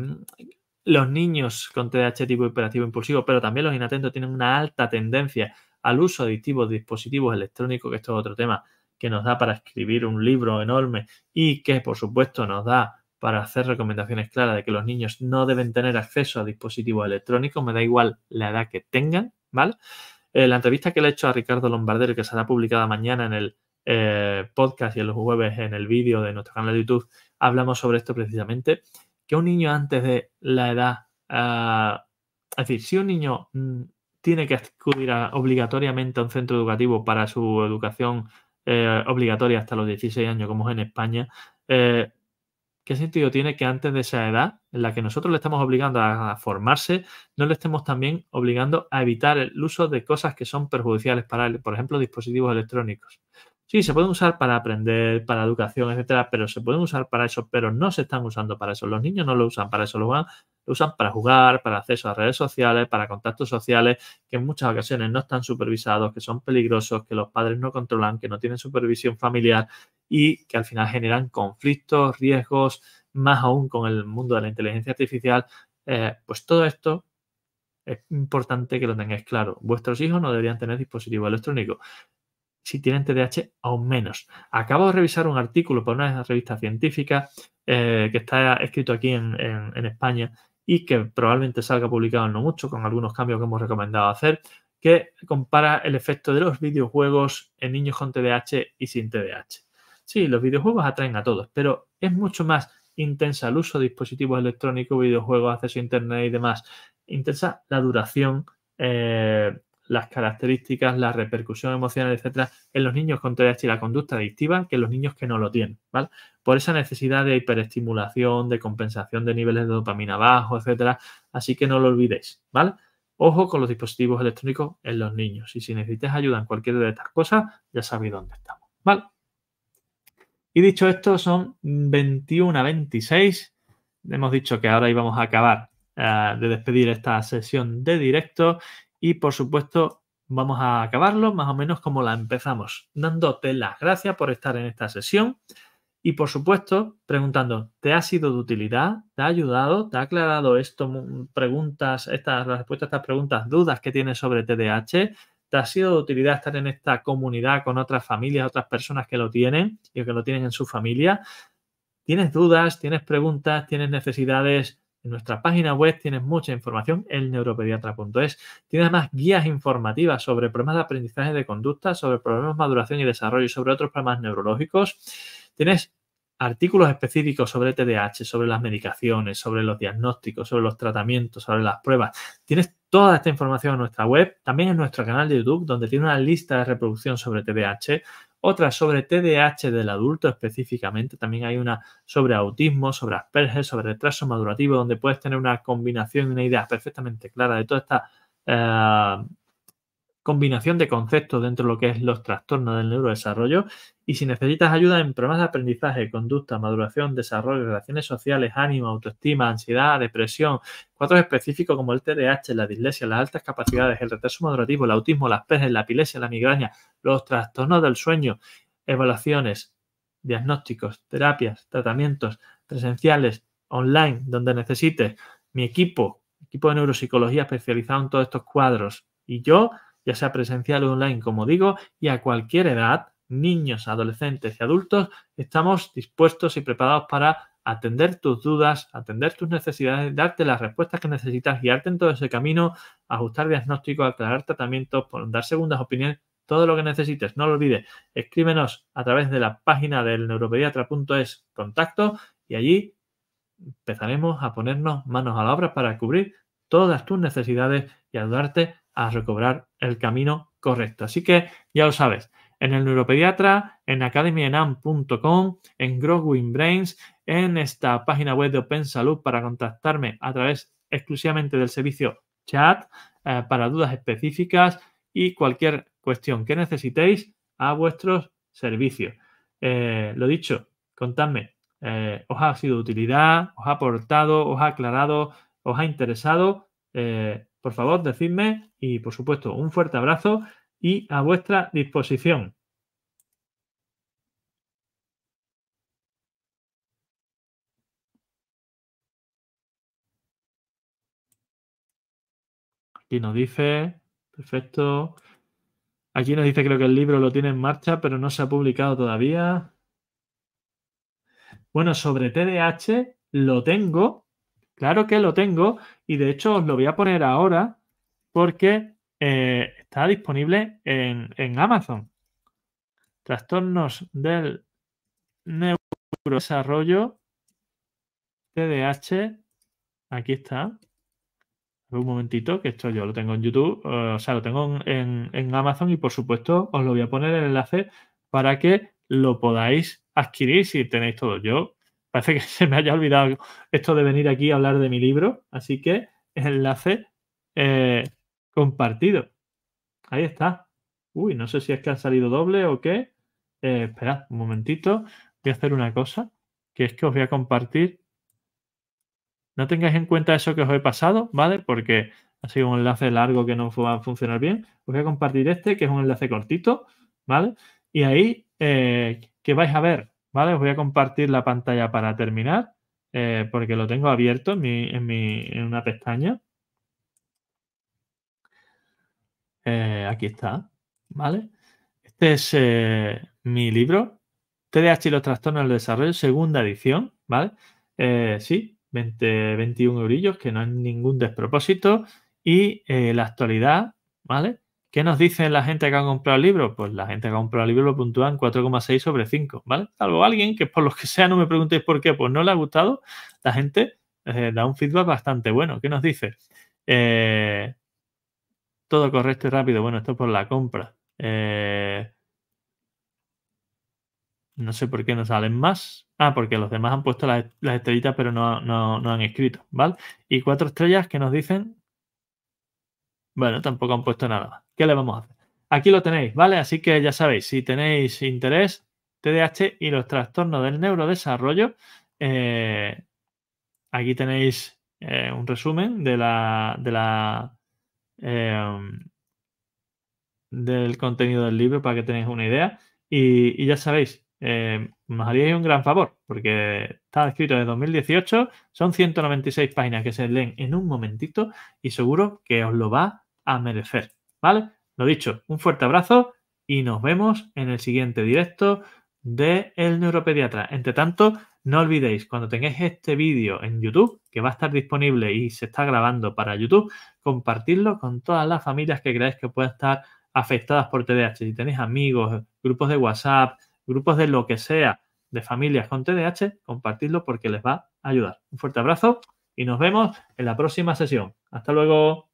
los niños con TDAH tipo hiperactivo impulsivo, pero también los inatentos tienen una alta tendencia al uso adictivo de dispositivos electrónicos, que esto es otro tema que nos da para escribir un libro enorme y que, por supuesto, nos da para hacer recomendaciones claras de que los niños no deben tener acceso a dispositivos electrónicos, me da igual la edad que tengan, ¿vale? Eh, la entrevista que le he hecho a Ricardo Lombardero, que será publicada mañana en el eh, podcast y en los jueves en el vídeo de nuestro canal de YouTube hablamos sobre esto precisamente, que un niño antes de la edad, ah, es decir, si un niño mm, tiene que acudir obligatoriamente a un centro educativo para su educación eh, obligatoria hasta los 16 años, como es en España, eh, ¿qué sentido tiene que antes de esa edad, en la que nosotros le estamos obligando a formarse, no le estemos también obligando a evitar el uso de cosas que son perjudiciales para él, por ejemplo, dispositivos electrónicos? Sí, se pueden usar para aprender, para educación, etcétera, pero se pueden usar para eso, pero no se están usando para eso. Los niños no lo usan para eso, lo, usan para jugar, para acceso a redes sociales, para contactos sociales, que en muchas ocasiones no están supervisados, que son peligrosos, que los padres no controlan, que no tienen supervisión familiar y que al final generan conflictos, riesgos, más aún con el mundo de la inteligencia artificial. Eh, pues todo esto es importante que lo tengáis claro. Vuestros hijos no deberían tener dispositivos electrónicos si tienen TDAH aún menos. Acabo de revisar un artículo por una revista científica eh, que está escrito aquí en, España y que probablemente salga publicado en no mucho, con algunos cambios que hemos recomendado hacer, que compara el efecto de los videojuegos en niños con TDAH y sin TDAH. Sí, los videojuegos atraen a todos, pero es mucho más intensa el uso de dispositivos electrónicos, videojuegos, acceso a Internet y demás. Intensa la duración eh, las características, la repercusión emocional, etcétera, en los niños con TDAH y la conducta adictiva que en los niños que no lo tienen, ¿vale? Por esa necesidad de hiperestimulación, de compensación de niveles de dopamina bajo, etcétera, así que no lo olvidéis, ¿vale? Ojo con los dispositivos electrónicos en los niños y si necesitáis ayuda en cualquiera de estas cosas, ya sabéis dónde estamos, ¿vale? Y dicho esto, son 21 a 26. Hemos dicho que ahora íbamos a acabar eh, de despedir esta sesión de directo y por supuesto, vamos a acabarlo más o menos como la empezamos, dándote las gracias por estar en esta sesión y por supuesto preguntando, ¿te ha sido de utilidad? ¿Te ha ayudado? ¿Te ha aclarado esto, mm, preguntas, estas, las respuestas a estas preguntas, dudas que tienes sobre TDAH? ¿Te ha sido de utilidad estar en esta comunidad con otras familias, otras personas que lo tienen y que lo tienen en su familia? ¿Tienes dudas? ¿Tienes preguntas? ¿Tienes necesidades? En nuestra página web tienes mucha información, el neuropediatra.es. Tienes más guías informativas sobre problemas de aprendizaje de conducta, sobre problemas de maduración y desarrollo y sobre otros problemas neurológicos. Tienes artículos específicos sobre TDAH, sobre las medicaciones, sobre los diagnósticos, sobre los tratamientos, sobre las pruebas. Tienes toda esta información en nuestra web, también en nuestro canal de YouTube, donde tiene una lista de reproducción sobre TDAH, otra sobre TDAH del adulto específicamente, también hay una sobre autismo, sobre Asperger, sobre retraso madurativo, donde puedes tener una combinación, y una idea perfectamente clara de toda esta... Eh, combinación de conceptos dentro de lo que es los trastornos del neurodesarrollo y si necesitas ayuda en problemas de aprendizaje, conducta, maduración, desarrollo, relaciones sociales, ánimo, autoestima, ansiedad, depresión, cuadros específicos como el TDAH, la dislexia, las altas capacidades, el retraso madurativo, el autismo, las peces, la epilepsia, la migraña, los trastornos del sueño, evaluaciones, diagnósticos, terapias, tratamientos presenciales, online, donde necesites, mi equipo, equipo de neuropsicología especializado en todos estos cuadros y yo ya sea presencial o online, como digo, y a cualquier edad, niños, adolescentes y adultos, estamos dispuestos y preparados para atender tus dudas, atender tus necesidades, darte las respuestas que necesitas, guiarte en todo ese camino, ajustar diagnósticos, aclarar tratamientos, dar segundas opiniones, todo lo que necesites. No lo olvides, escríbenos a través de la página del neuropediatra.es contacto y allí empezaremos a ponernos manos a la obra para cubrir todas tus necesidades y ayudarte a recobrar el camino correcto. Así que ya lo sabes, en el neuropediatra, en academienam.com, en Growing Brains, en esta página web de Open Salud para contactarme a través exclusivamente del servicio chat eh, para dudas específicas y cualquier cuestión que necesitéis a vuestros servicios. Eh, lo dicho, contadme, eh, os ha sido de utilidad, os ha aportado, os ha aclarado, os ha interesado. Por favor, decidme y por supuesto un fuerte abrazo y a vuestra disposición. Aquí nos dice, perfecto. Aquí nos dice creo que el libro lo tiene en marcha, pero no se ha publicado todavía. Bueno, sobre TDAH lo tengo, Claro que lo tengo y de hecho os lo voy a poner ahora porque eh, está disponible en, Amazon. Trastornos del neurodesarrollo, TdH, Aquí está. Un momentito, que esto yo lo tengo en YouTube, eh, o sea, lo tengo en, en Amazon y por supuesto os lo voy a poner el enlace para que lo podáis adquirir si tenéis todo. Yo Parece que (laughs) se me haya olvidado esto de venir aquí a hablar de mi libro, así que enlace eh, compartido. Ahí está. Uy, no sé si es que ha salido doble o qué. Eh, esperad un momentito. Voy a hacer una cosa, que es que os voy a compartir. No tengáis en cuenta eso que os he pasado, ¿vale? Porque ha sido un enlace largo que no va a funcionar bien. Os voy a compartir este, que es un enlace cortito, ¿vale? Y ahí eh, que vais a ver ¿Vale? Os voy a compartir la pantalla para terminar, eh, porque lo tengo abierto en, una pestaña. Eh, aquí está, ¿vale? Este es eh, mi libro, TDAH y los trastornos del desarrollo, segunda edición, ¿vale? sí, 20, 21 eurillos, que no es ningún despropósito. Y la actualidad, ¿vale? ¿Qué nos dice la gente que ha comprado el libro? Pues la gente que ha comprado el libro lo puntúan 4,6 sobre 5, ¿vale? Salvo alguien que por lo que sea, no me preguntéis por qué, pues no le ha gustado, la gente eh, da un feedback bastante bueno. ¿Qué nos dice? Eh, todo correcto y rápido. Bueno, esto por la compra. Eh, no sé por qué no salen más. Ah, porque los demás han puesto las, estrellitas, pero no, no, han escrito, ¿vale? Y cuatro estrellas que nos dicen bueno, tampoco han puesto nada ¿Qué le vamos a hacer? Aquí lo tenéis, ¿vale? Así que ya sabéis, si tenéis interés, TDAH y los trastornos del neurodesarrollo, eh, aquí tenéis eh, un resumen de la, de la eh, del contenido del libro para que tenéis una idea. Y, ya sabéis, me haríais un gran favor, porque está escrito de 2018, son 196 páginas que se leen en un momentito y seguro que os lo va a merecer, ¿vale? Lo dicho, un fuerte abrazo y nos vemos en el siguiente directo de El Neuropediatra. Entre tanto, no olvidéis, cuando tengáis este vídeo en YouTube, que va a estar disponible y se está grabando para YouTube, compartirlo con todas las familias que creáis que puedan estar afectadas por TDAH. Si tenéis amigos, grupos de WhatsApp, grupos de lo que sea de familias con TDAH, compartidlo porque les va a ayudar. Un fuerte abrazo y nos vemos en la próxima sesión. Hasta luego.